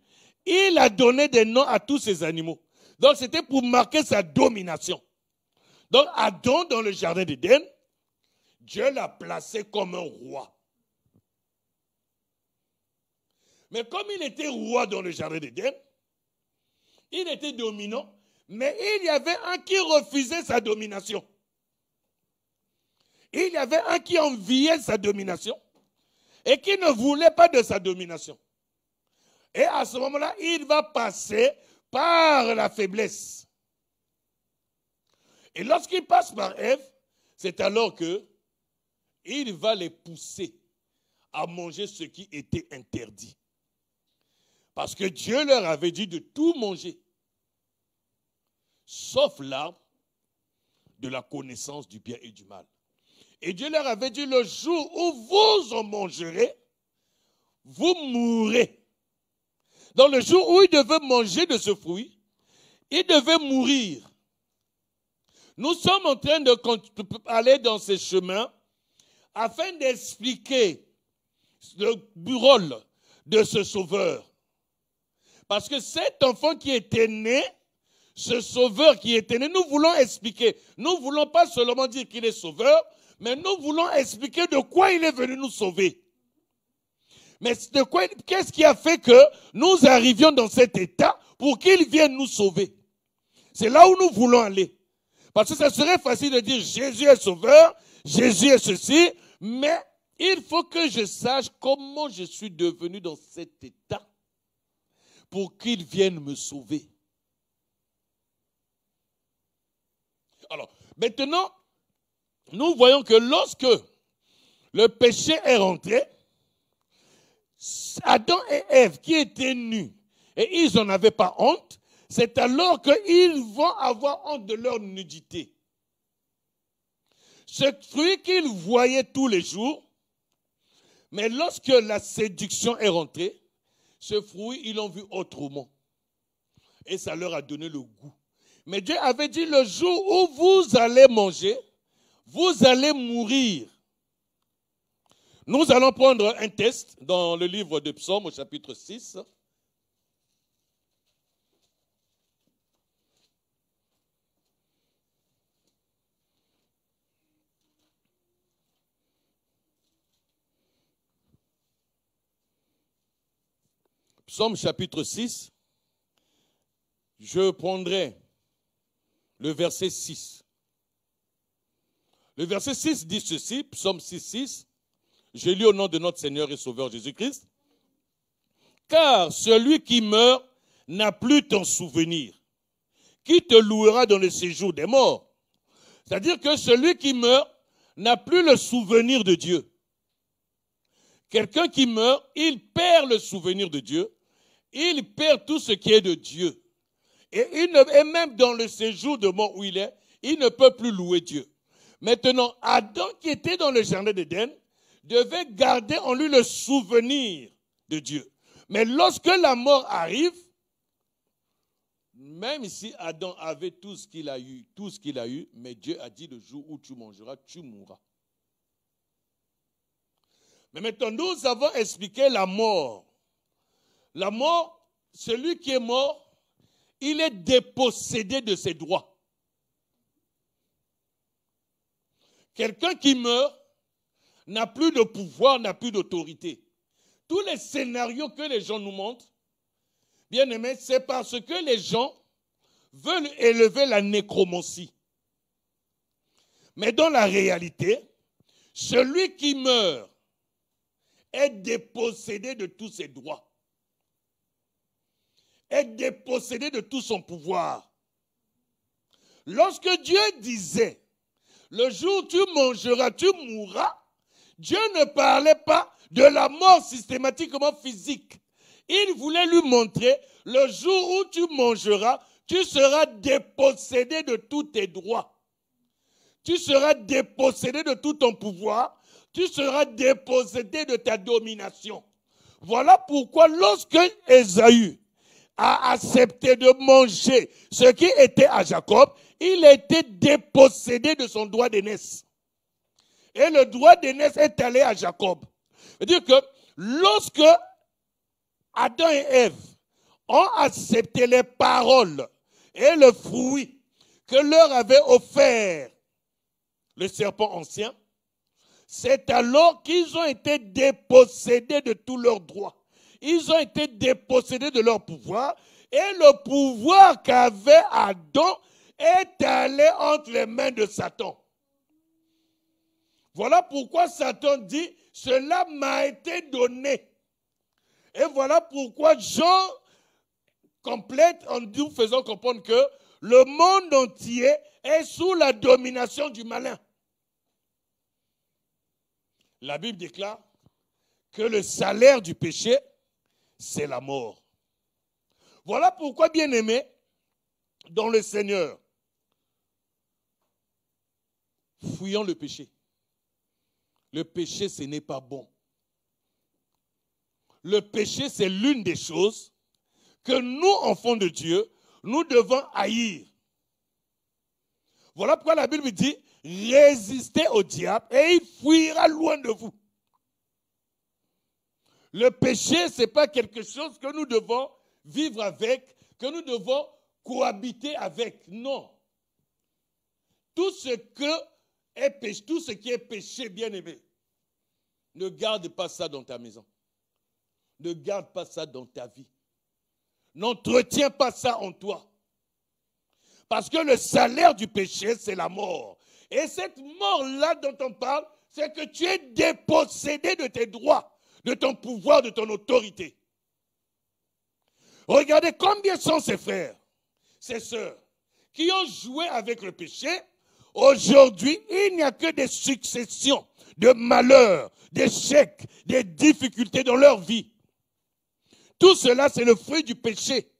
il a donné des noms à tous ces animaux. Donc c'était pour marquer sa domination. Donc Adam dans le jardin d'Éden, Dieu l'a placé comme un roi. Mais comme il était roi dans le jardin d'Éden, il était dominant, mais il y avait un qui refusait sa domination. Il y avait un qui enviait sa domination et qui ne voulait pas de sa domination. Et à ce moment-là, il va passer par la faiblesse. Et lorsqu'il passe par Ève, c'est alors que il va les pousser à manger ce qui était interdit. Parce que Dieu leur avait dit de tout manger, sauf l'arbre de la connaissance du bien et du mal. Et Dieu leur avait dit, le jour où vous en mangerez, vous mourrez. Dans le jour où ils devaient manger de ce fruit, ils devaient mourir. Nous sommes en train de aller dans ces chemins afin d'expliquer le bureau de ce sauveur. Parce que cet enfant qui était né, ce sauveur qui était né, nous voulons expliquer. Nous ne voulons pas seulement dire qu'il est sauveur, mais nous voulons expliquer de quoi il est venu nous sauver. Mais de quoi, qu'est-ce qui a fait que nous arrivions dans cet état pour qu'il vienne nous sauver? C'est là où nous voulons aller. Parce que ça serait facile de dire Jésus est sauveur, Jésus est ceci, mais il faut que je sache comment je suis devenu dans cet état pour qu'il vienne me sauver. Alors, maintenant, nous voyons que lorsque le péché est rentré, Adam et Ève qui étaient nus et ils n'en avaient pas honte, c'est alors qu'ils vont avoir honte de leur nudité. Ce fruit qu'ils voyaient tous les jours, mais lorsque la séduction est rentrée, ce fruit, ils l'ont vu autrement. Et ça leur a donné le goût. Mais Dieu avait dit, le jour où vous allez manger, vous allez mourir. Nous allons prendre un test dans le livre de Psaume au chapitre 6. Psaume chapitre 6, je prendrai le verset 6. Le verset 6 dit ceci, psaume 6, 6. Je lis au nom de notre Seigneur et Sauveur Jésus-Christ. Car celui qui meurt n'a plus ton souvenir. Qui te louera dans le séjour des morts C'est-à-dire que celui qui meurt n'a plus le souvenir de Dieu. Quelqu'un qui meurt, il perd le souvenir de Dieu, il perd tout ce qui est de Dieu. Et, et même dans le séjour de mort où il est, il ne peut plus louer Dieu. Maintenant, Adam qui était dans le jardin d'Éden devait garder en lui le souvenir de Dieu. Mais lorsque la mort arrive, même si Adam avait tout ce qu'il a eu, tout ce qu'il a eu, mais Dieu a dit le jour où tu mangeras, tu mourras. Mais maintenant, nous avons expliqué la mort. La mort, celui qui est mort, il est dépossédé de ses droits. Quelqu'un qui meurt n'a plus de pouvoir, n'a plus d'autorité. Tous les scénarios que les gens nous montrent, bien aimés, c'est parce que les gens veulent élever la nécromancie. Mais dans la réalité, celui qui meurt est dépossédé de tous ses droits, est dépossédé de tout son pouvoir. Lorsque Dieu disait le jour où tu mangeras, tu mourras, Dieu ne parlait pas de la mort systématiquement physique. Il voulait lui montrer, le jour où tu mangeras, tu seras dépossédé de tous tes droits. Tu seras dépossédé de tout ton pouvoir. Tu seras dépossédé de ta domination. Voilà pourquoi lorsque Esaü a accepté de manger ce qui était à Jacob, il était dépossédé de son droit d'aînesse. Et le droit d'aînesse est allé à Jacob. C'est-à-dire que lorsque Adam et Ève ont accepté les paroles et le fruit que leur avait offert le serpent ancien, c'est alors qu'ils ont été dépossédés de tous leurs droits. Ils ont été dépossédés de leur pouvoir. Et le pouvoir qu'avait Adam, est allé entre les mains de Satan. Voilà pourquoi Satan dit, cela m'a été donné. Et voilà pourquoi Jean complète en nous faisant comprendre que le monde entier est sous la domination du malin. La Bible déclare que le salaire du péché, c'est la mort. Voilà pourquoi, bien-aimés, dans le Seigneur, Fuyons le péché. Le péché, ce n'est pas bon. Le péché, c'est l'une des choses que nous, enfants de Dieu, nous devons haïr. Voilà pourquoi la Bible dit, résistez au diable et il fuira loin de vous. Le péché, ce n'est pas quelque chose que nous devons vivre avec, que nous devons cohabiter avec. Non. Tout ce que et pêche tout ce qui est péché, bien-aimé, ne garde pas ça dans ta maison. Ne garde pas ça dans ta vie. N'entretiens pas ça en toi. Parce que le salaire du péché, c'est la mort. Et cette mort-là dont on parle, c'est que tu es dépossédé de tes droits, de ton pouvoir, de ton autorité. Regardez combien sont ces frères, ces sœurs, qui ont joué avec le péché Aujourd'hui, il n'y a que des successions de malheurs, d'échecs, des difficultés dans leur vie. Tout cela, c'est le fruit du péché.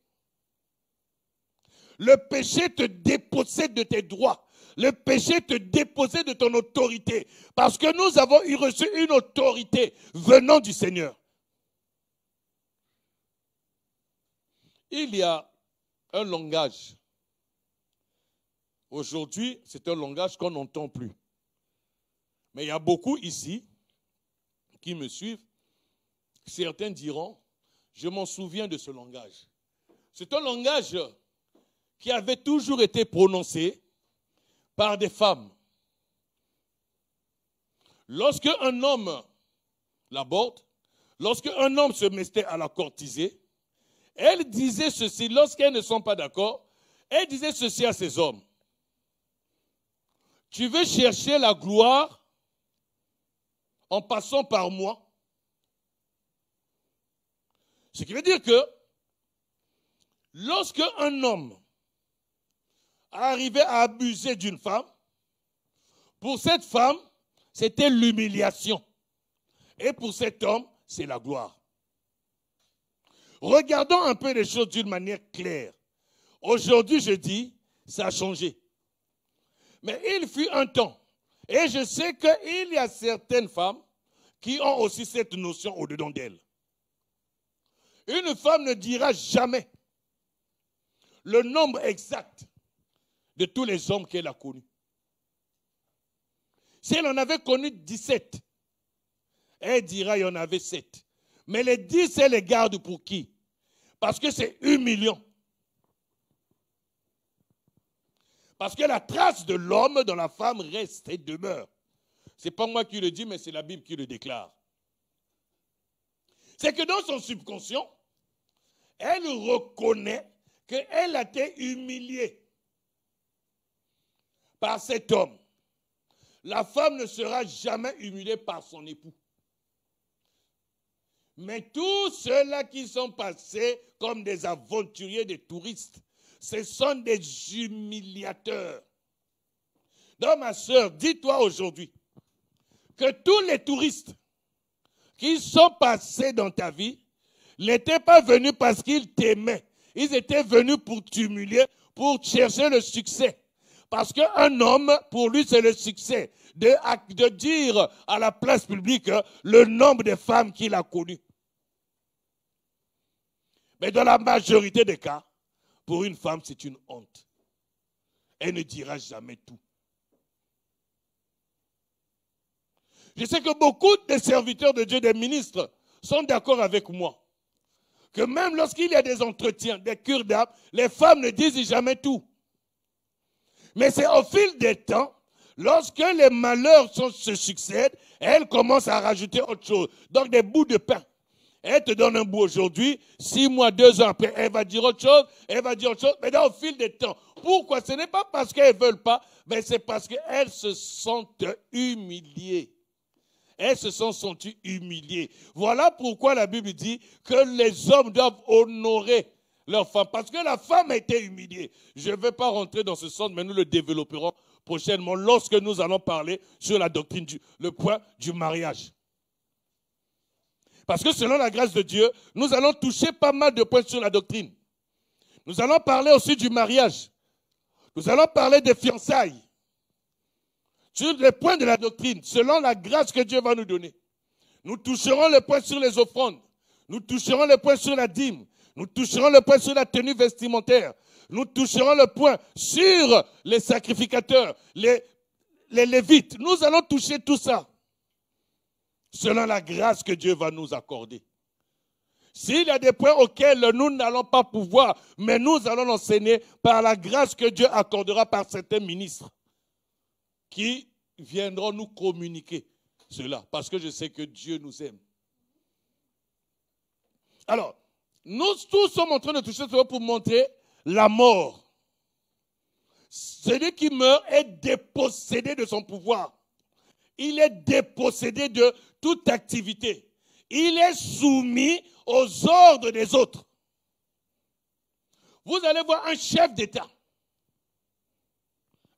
Le péché te dépossède de tes droits. Le péché te dépossède de ton autorité. Parce que nous avons eu reçu une autorité venant du Seigneur. Il y a un langage Aujourd'hui, c'est un langage qu'on n'entend plus. Mais il y a beaucoup ici qui me suivent. Certains diront, je m'en souviens de ce langage. C'est un langage qui avait toujours été prononcé par des femmes. Lorsque homme l'aborde, lorsque un homme se mettait à la courtiser, elle disait ceci, lorsqu'elles ne sont pas d'accord, elle disait ceci à ses hommes. Tu veux chercher la gloire en passant par moi. Ce qui veut dire que lorsque un homme arrivait à abuser d'une femme, pour cette femme, c'était l'humiliation. Et pour cet homme, c'est la gloire. Regardons un peu les choses d'une manière claire. Aujourd'hui, je dis, ça a changé. Mais il fut un temps. Et je sais qu'il y a certaines femmes qui ont aussi cette notion au-dedans d'elles. Une femme ne dira jamais le nombre exact de tous les hommes qu'elle a connus. Si elle en avait connu 17, elle dira il y en avait 7. Mais les 10, elle les garde pour qui Parce que c'est million. Parce que la trace de l'homme dans la femme reste et demeure. Ce n'est pas moi qui le dis, mais c'est la Bible qui le déclare. C'est que dans son subconscient, elle reconnaît qu'elle a été humiliée par cet homme. La femme ne sera jamais humiliée par son époux. Mais tous ceux-là qui sont passés comme des aventuriers, des touristes, ce sont des humiliateurs. Donc, ma soeur, dis-toi aujourd'hui que tous les touristes qui sont passés dans ta vie n'étaient pas venus parce qu'ils t'aimaient. Ils étaient venus pour t'humilier, pour chercher le succès. Parce qu'un homme, pour lui, c'est le succès de, de dire à la place publique le nombre de femmes qu'il a connues. Mais dans la majorité des cas, pour une femme, c'est une honte. Elle ne dira jamais tout. Je sais que beaucoup des serviteurs de Dieu, des ministres, sont d'accord avec moi. Que même lorsqu'il y a des entretiens, des cures d'âme, les femmes ne disent jamais tout. Mais c'est au fil des temps, lorsque les malheurs sont, se succèdent, elles commencent à rajouter autre chose. Donc des bouts de pain. Elle te donne un bout aujourd'hui, six mois, deux ans après, elle va dire autre chose, elle va dire autre chose, mais dans le fil des temps. Pourquoi Ce n'est pas parce qu'elles ne veulent pas, mais c'est parce qu'elles se sentent humiliées. Elles se sont senties humiliées. Voilà pourquoi la Bible dit que les hommes doivent honorer leur femme, parce que la femme a été humiliée. Je ne vais pas rentrer dans ce sens, mais nous le développerons prochainement lorsque nous allons parler sur la doctrine, du, le point du mariage. Parce que selon la grâce de Dieu, nous allons toucher pas mal de points sur la doctrine. Nous allons parler aussi du mariage. Nous allons parler des fiançailles. Sur les points de la doctrine, selon la grâce que Dieu va nous donner. Nous toucherons le point sur les offrandes. Nous toucherons les points sur la dîme. Nous toucherons le point sur la tenue vestimentaire. Nous toucherons le point sur les sacrificateurs, les, les lévites. Nous allons toucher tout ça selon la grâce que Dieu va nous accorder. S'il y a des points auxquels nous n'allons pas pouvoir, mais nous allons l'enseigner par la grâce que Dieu accordera par certains ministres qui viendront nous communiquer cela, parce que je sais que Dieu nous aime. Alors, nous tous sommes en train de toucher cela pour montrer la mort. Celui qui meurt est dépossédé de son pouvoir il est dépossédé de toute activité. Il est soumis aux ordres des autres. Vous allez voir un chef d'État,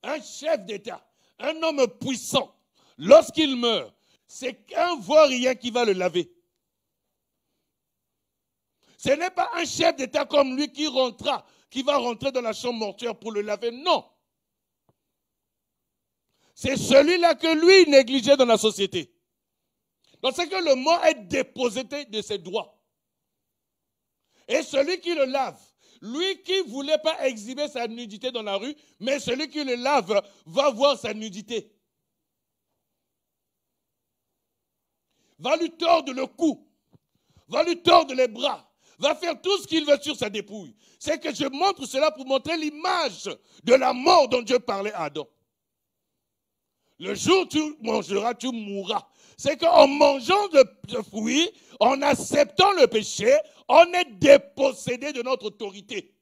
un chef d'État, un homme puissant, lorsqu'il meurt, c'est qu'un voirien qui va le laver. Ce n'est pas un chef d'État comme lui qui rentra, qui va rentrer dans la chambre mortuaire pour le laver. Non. C'est celui-là que lui négligeait dans la société. Donc c'est que le mort est déposé de ses droits. Et celui qui le lave, lui qui ne voulait pas exhiber sa nudité dans la rue, mais celui qui le lave va voir sa nudité. Va lui tordre le cou, va lui tordre les bras, va faire tout ce qu'il veut sur sa dépouille. C'est que je montre cela pour montrer l'image de la mort dont Dieu parlait à Adam. Le jour où tu mangeras, tu mourras. C'est qu'en mangeant de, fruits, en acceptant le péché, on est dépossédé de notre autorité.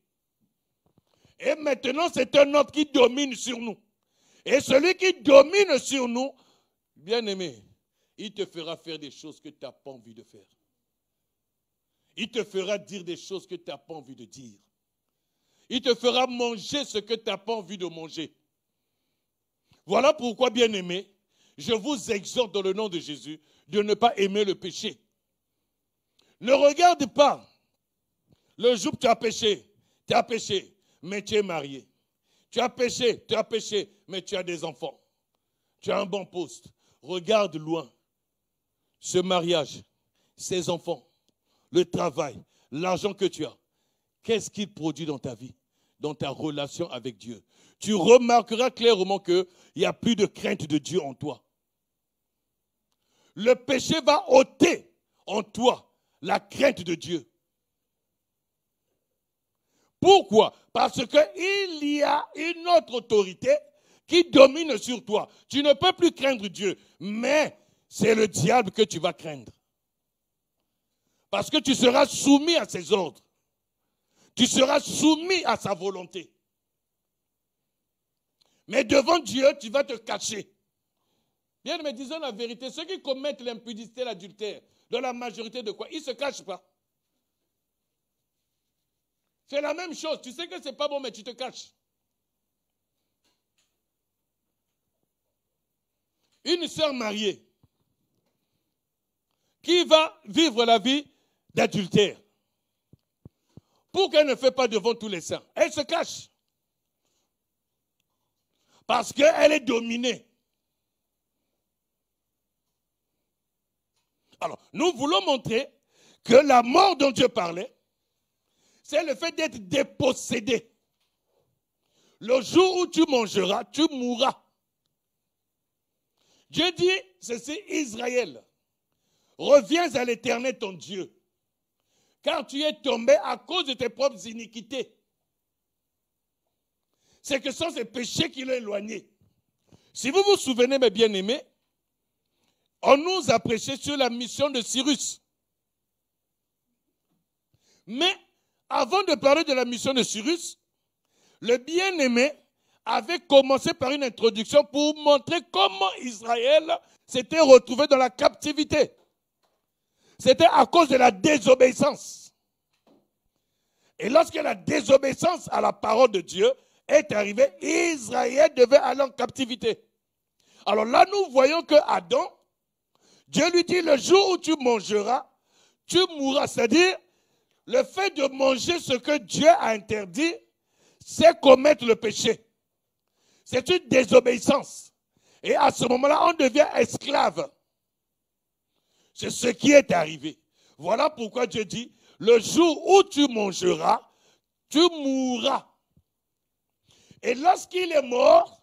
Et maintenant, c'est un autre qui domine sur nous. Et celui qui domine sur nous, bien aimé, il te fera faire des choses que tu n'as pas envie de faire. Il te fera dire des choses que tu n'as pas envie de dire. Il te fera manger ce que tu n'as pas envie de manger. Voilà pourquoi, bien-aimés, je vous exhorte dans le nom de Jésus de ne pas aimer le péché. Ne regarde pas le jour que tu as péché, tu as péché, mais tu es marié. Tu as péché, tu as péché, mais tu as des enfants. Tu as un bon poste. Regarde loin. Ce mariage, ces enfants, le travail, l'argent que tu as, qu'est-ce qu'il produit dans ta vie, dans ta relation avec Dieu tu remarqueras clairement qu'il n'y a plus de crainte de Dieu en toi. Le péché va ôter en toi la crainte de Dieu. Pourquoi Parce qu'il y a une autre autorité qui domine sur toi. Tu ne peux plus craindre Dieu, mais c'est le diable que tu vas craindre. Parce que tu seras soumis à ses ordres. Tu seras soumis à sa volonté. Mais devant Dieu, tu vas te cacher. Bien, mais disons la vérité, ceux qui commettent l'impudicité, l'adultère, dans la majorité de quoi Ils ne se cachent pas. C'est la même chose. Tu sais que ce n'est pas bon, mais tu te caches. Une sœur mariée qui va vivre la vie d'adultère pour qu'elle ne fait pas devant tous les saints. Elle se cache. Parce qu'elle est dominée. Alors, nous voulons montrer que la mort dont Dieu parlait, c'est le fait d'être dépossédé. Le jour où tu mangeras, tu mourras. Dieu dit, ceci, Israël, reviens à l'Éternel ton Dieu, car tu es tombé à cause de tes propres iniquités c'est que ce sont ces péchés qui l'ont éloigné. Si vous vous souvenez, mes bien-aimés, on nous a prêché sur la mission de Cyrus. Mais avant de parler de la mission de Cyrus, le bien-aimé avait commencé par une introduction pour montrer comment Israël s'était retrouvé dans la captivité. C'était à cause de la désobéissance. Et lorsque la désobéissance à la parole de Dieu est arrivé, Israël devait aller en captivité. Alors là, nous voyons que Adam, Dieu lui dit, le jour où tu mangeras, tu mourras. C'est-à-dire, le fait de manger ce que Dieu a interdit, c'est commettre le péché. C'est une désobéissance. Et à ce moment-là, on devient esclave. C'est ce qui est arrivé. Voilà pourquoi Dieu dit, le jour où tu mangeras, tu mourras. Et lorsqu'il est mort,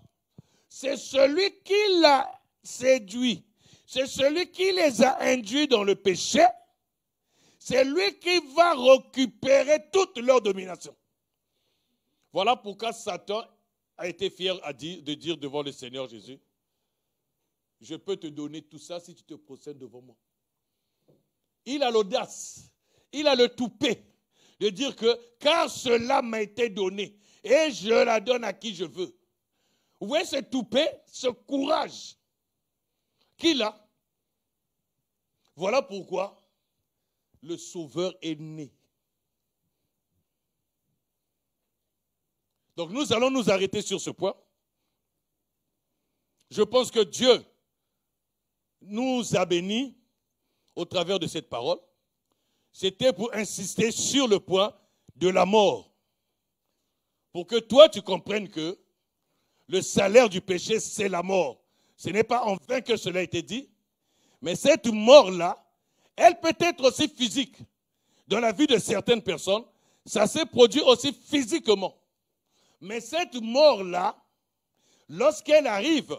c'est celui qui l'a séduit, c'est celui qui les a induits dans le péché, c'est lui qui va récupérer toute leur domination. Voilà pourquoi Satan a été fier de dire devant le Seigneur Jésus, je peux te donner tout ça si tu te procèdes devant moi. Il a l'audace, il a le toupet de dire que car cela m'a été donné, et je la donne à qui je veux. Vous voyez ce toupet, ce courage qu'il a. Voilà pourquoi le Sauveur est né. Donc nous allons nous arrêter sur ce point. Je pense que Dieu nous a bénis au travers de cette parole. C'était pour insister sur le point de la mort pour que toi, tu comprennes que le salaire du péché, c'est la mort. Ce n'est pas en vain que cela a été dit, mais cette mort-là, elle peut être aussi physique. Dans la vie de certaines personnes, ça s'est produit aussi physiquement. Mais cette mort-là, lorsqu'elle arrive,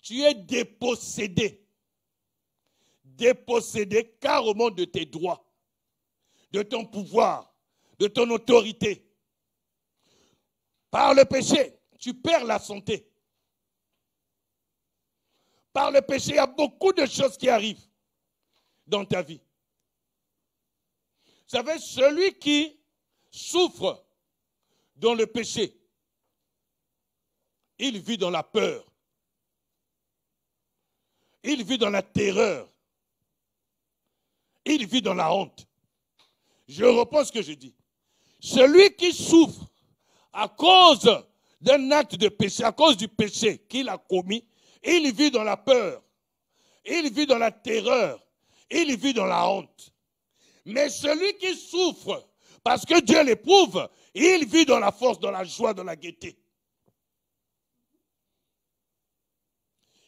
tu es dépossédé. Dépossédé carrément de tes droits, de ton pouvoir, de ton autorité, par le péché, tu perds la santé. Par le péché, il y a beaucoup de choses qui arrivent dans ta vie. Vous savez, celui qui souffre dans le péché, il vit dans la peur. Il vit dans la terreur. Il vit dans la honte. Je reprends ce que je dis. Celui qui souffre à cause d'un acte de péché, à cause du péché qu'il a commis, il vit dans la peur, il vit dans la terreur, il vit dans la honte. Mais celui qui souffre parce que Dieu l'éprouve, il vit dans la force, dans la joie, dans la gaieté.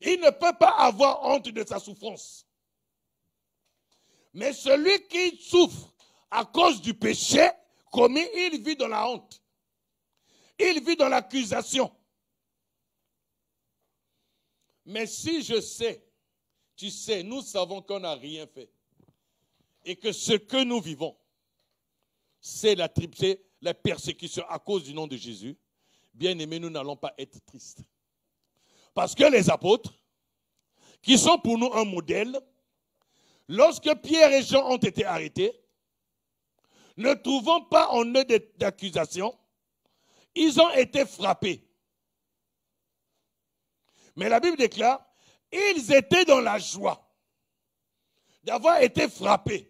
Il ne peut pas avoir honte de sa souffrance. Mais celui qui souffre à cause du péché commis, il vit dans la honte. Il vit dans l'accusation. Mais si je sais, tu sais, nous savons qu'on n'a rien fait. Et que ce que nous vivons, c'est la, la persécution à cause du nom de Jésus. Bien aimés, nous n'allons pas être tristes. Parce que les apôtres, qui sont pour nous un modèle, lorsque Pierre et Jean ont été arrêtés, ne trouvant pas en eux d'accusation, ils ont été frappés. Mais la Bible déclare, ils étaient dans la joie d'avoir été frappés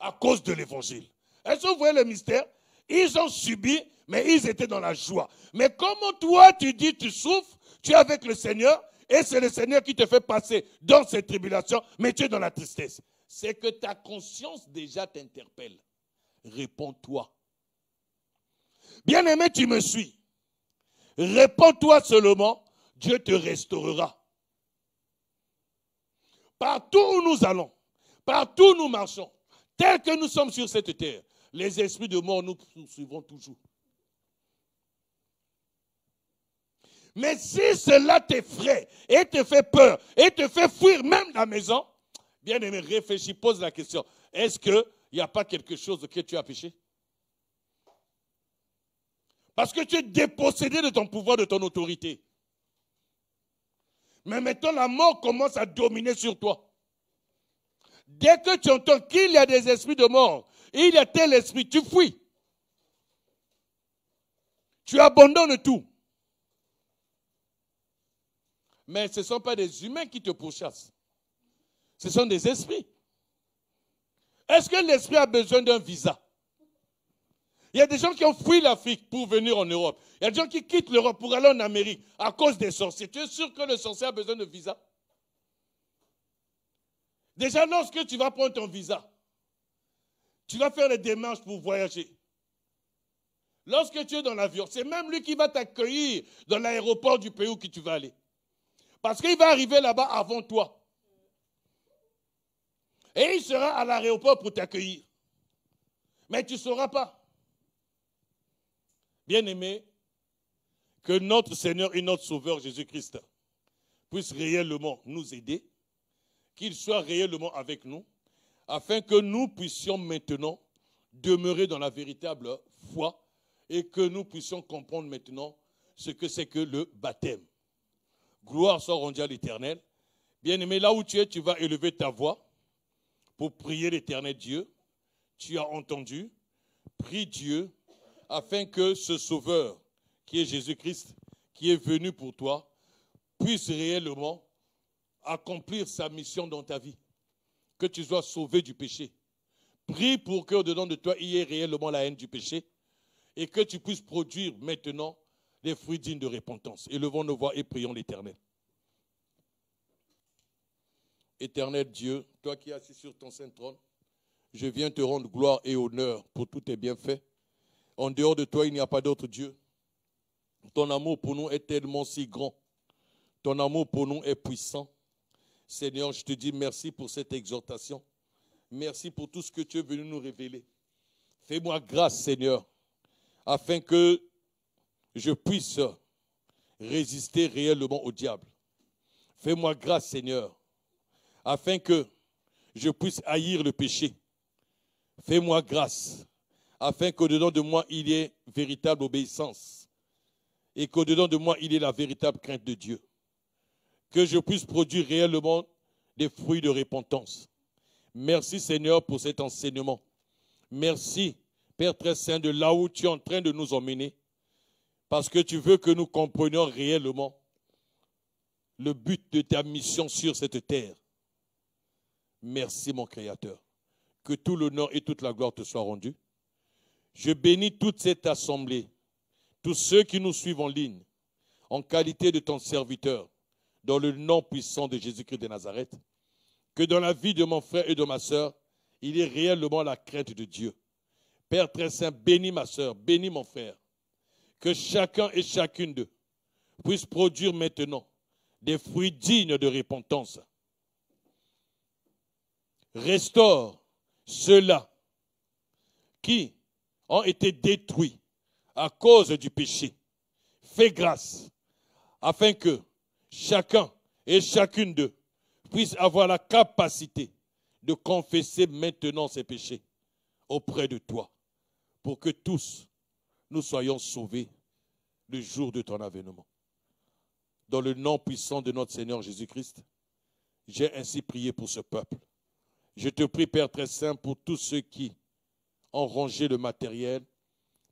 à cause de l'évangile. Est-ce que vous voyez le mystère Ils ont subi, mais ils étaient dans la joie. Mais comment toi tu dis tu souffres, tu es avec le Seigneur, et c'est le Seigneur qui te fait passer dans cette tribulation, mais tu es dans la tristesse. C'est que ta conscience déjà t'interpelle. Réponds-toi Bien-aimé, tu me suis. Réponds-toi seulement, Dieu te restaurera. Partout où nous allons, partout où nous marchons, tel que nous sommes sur cette terre, les esprits de mort nous, poursuivront toujours. Mais si cela t'effraie et te fait peur et te fait fuir même la maison, bien aimé, réfléchis, pose la question. Est-ce qu'il n'y a pas quelque chose que tu as péché parce que tu es dépossédé de ton pouvoir, de ton autorité. Mais maintenant, la mort commence à dominer sur toi. Dès que tu entends qu'il y a des esprits de mort, il y a tel esprit, tu fuis. Tu abandonnes tout. Mais ce ne sont pas des humains qui te pourchassent. Ce sont des esprits. Est-ce que l'esprit a besoin d'un visa il y a des gens qui ont fui l'Afrique pour venir en Europe. Il y a des gens qui quittent l'Europe pour aller en Amérique à cause des sorciers. Tu es sûr que le sorcier a besoin de visa Déjà, lorsque tu vas prendre ton visa, tu vas faire les démarches pour voyager. Lorsque tu es dans l'avion, c'est même lui qui va t'accueillir dans l'aéroport du pays où tu vas aller. Parce qu'il va arriver là-bas avant toi. Et il sera à l'aéroport pour t'accueillir. Mais tu ne sauras pas bien aimé, que notre Seigneur et notre Sauveur Jésus-Christ puisse réellement nous aider, qu'il soit réellement avec nous, afin que nous puissions maintenant demeurer dans la véritable foi et que nous puissions comprendre maintenant ce que c'est que le baptême. Gloire soit rendue à l'Éternel. Bien-aimé, là où tu es, tu vas élever ta voix pour prier l'Éternel Dieu. Tu as entendu. Prie Dieu afin que ce Sauveur, qui est Jésus-Christ, qui est venu pour toi, puisse réellement accomplir sa mission dans ta vie, que tu sois sauvé du péché. Prie pour que au-dedans de toi, il y ait réellement la haine du péché et que tu puisses produire maintenant des fruits dignes de repentance. Élevons nos voix et prions l'Éternel. Éternel Dieu, toi qui es assis sur ton saint trône, je viens te rendre gloire et honneur pour tous tes bienfaits. En dehors de toi, il n'y a pas d'autre Dieu. Ton amour pour nous est tellement si grand. Ton amour pour nous est puissant. Seigneur, je te dis merci pour cette exhortation. Merci pour tout ce que tu es venu nous révéler. Fais-moi grâce, Seigneur, afin que je puisse résister réellement au diable. Fais-moi grâce, Seigneur, afin que je puisse haïr le péché. Fais-moi grâce afin qu'au-dedans de moi, il y ait véritable obéissance et qu'au-dedans de moi, il y ait la véritable crainte de Dieu. Que je puisse produire réellement des fruits de repentance. Merci Seigneur pour cet enseignement. Merci Père très saint de là où tu es en train de nous emmener, parce que tu veux que nous comprenions réellement le but de ta mission sur cette terre. Merci mon Créateur. Que tout l'honneur et toute la gloire te soient rendus. Je bénis toute cette assemblée, tous ceux qui nous suivent en ligne, en qualité de ton serviteur, dans le nom puissant de Jésus-Christ de Nazareth, que dans la vie de mon frère et de ma sœur, il est réellement la crainte de Dieu. Père très saint, bénis ma sœur, bénis mon frère. Que chacun et chacune d'eux puisse produire maintenant des fruits dignes de repentance. Restaure ceux-là qui, ont été détruits à cause du péché. Fais grâce afin que chacun et chacune d'eux puisse avoir la capacité de confesser maintenant ses péchés auprès de toi pour que tous nous soyons sauvés le jour de ton avènement. Dans le nom puissant de notre Seigneur Jésus-Christ, j'ai ainsi prié pour ce peuple. Je te prie, Père très saint, pour tous ceux qui en le matériel,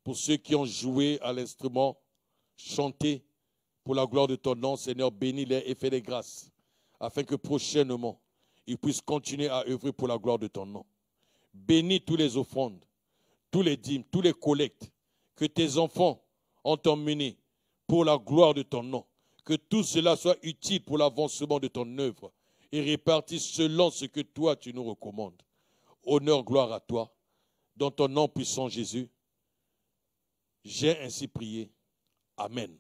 pour ceux qui ont joué à l'instrument, chanté pour la gloire de ton nom, Seigneur, bénis-les et fais des grâces, afin que prochainement, ils puissent continuer à œuvrer pour la gloire de ton nom. Bénis tous les offrandes, tous les dîmes, tous les collectes que tes enfants ont emmenés pour la gloire de ton nom. Que tout cela soit utile pour l'avancement de ton œuvre et réparti selon ce que toi tu nous recommandes. Honneur, gloire à toi. Dans ton nom puissant, Jésus, j'ai ainsi prié. Amen.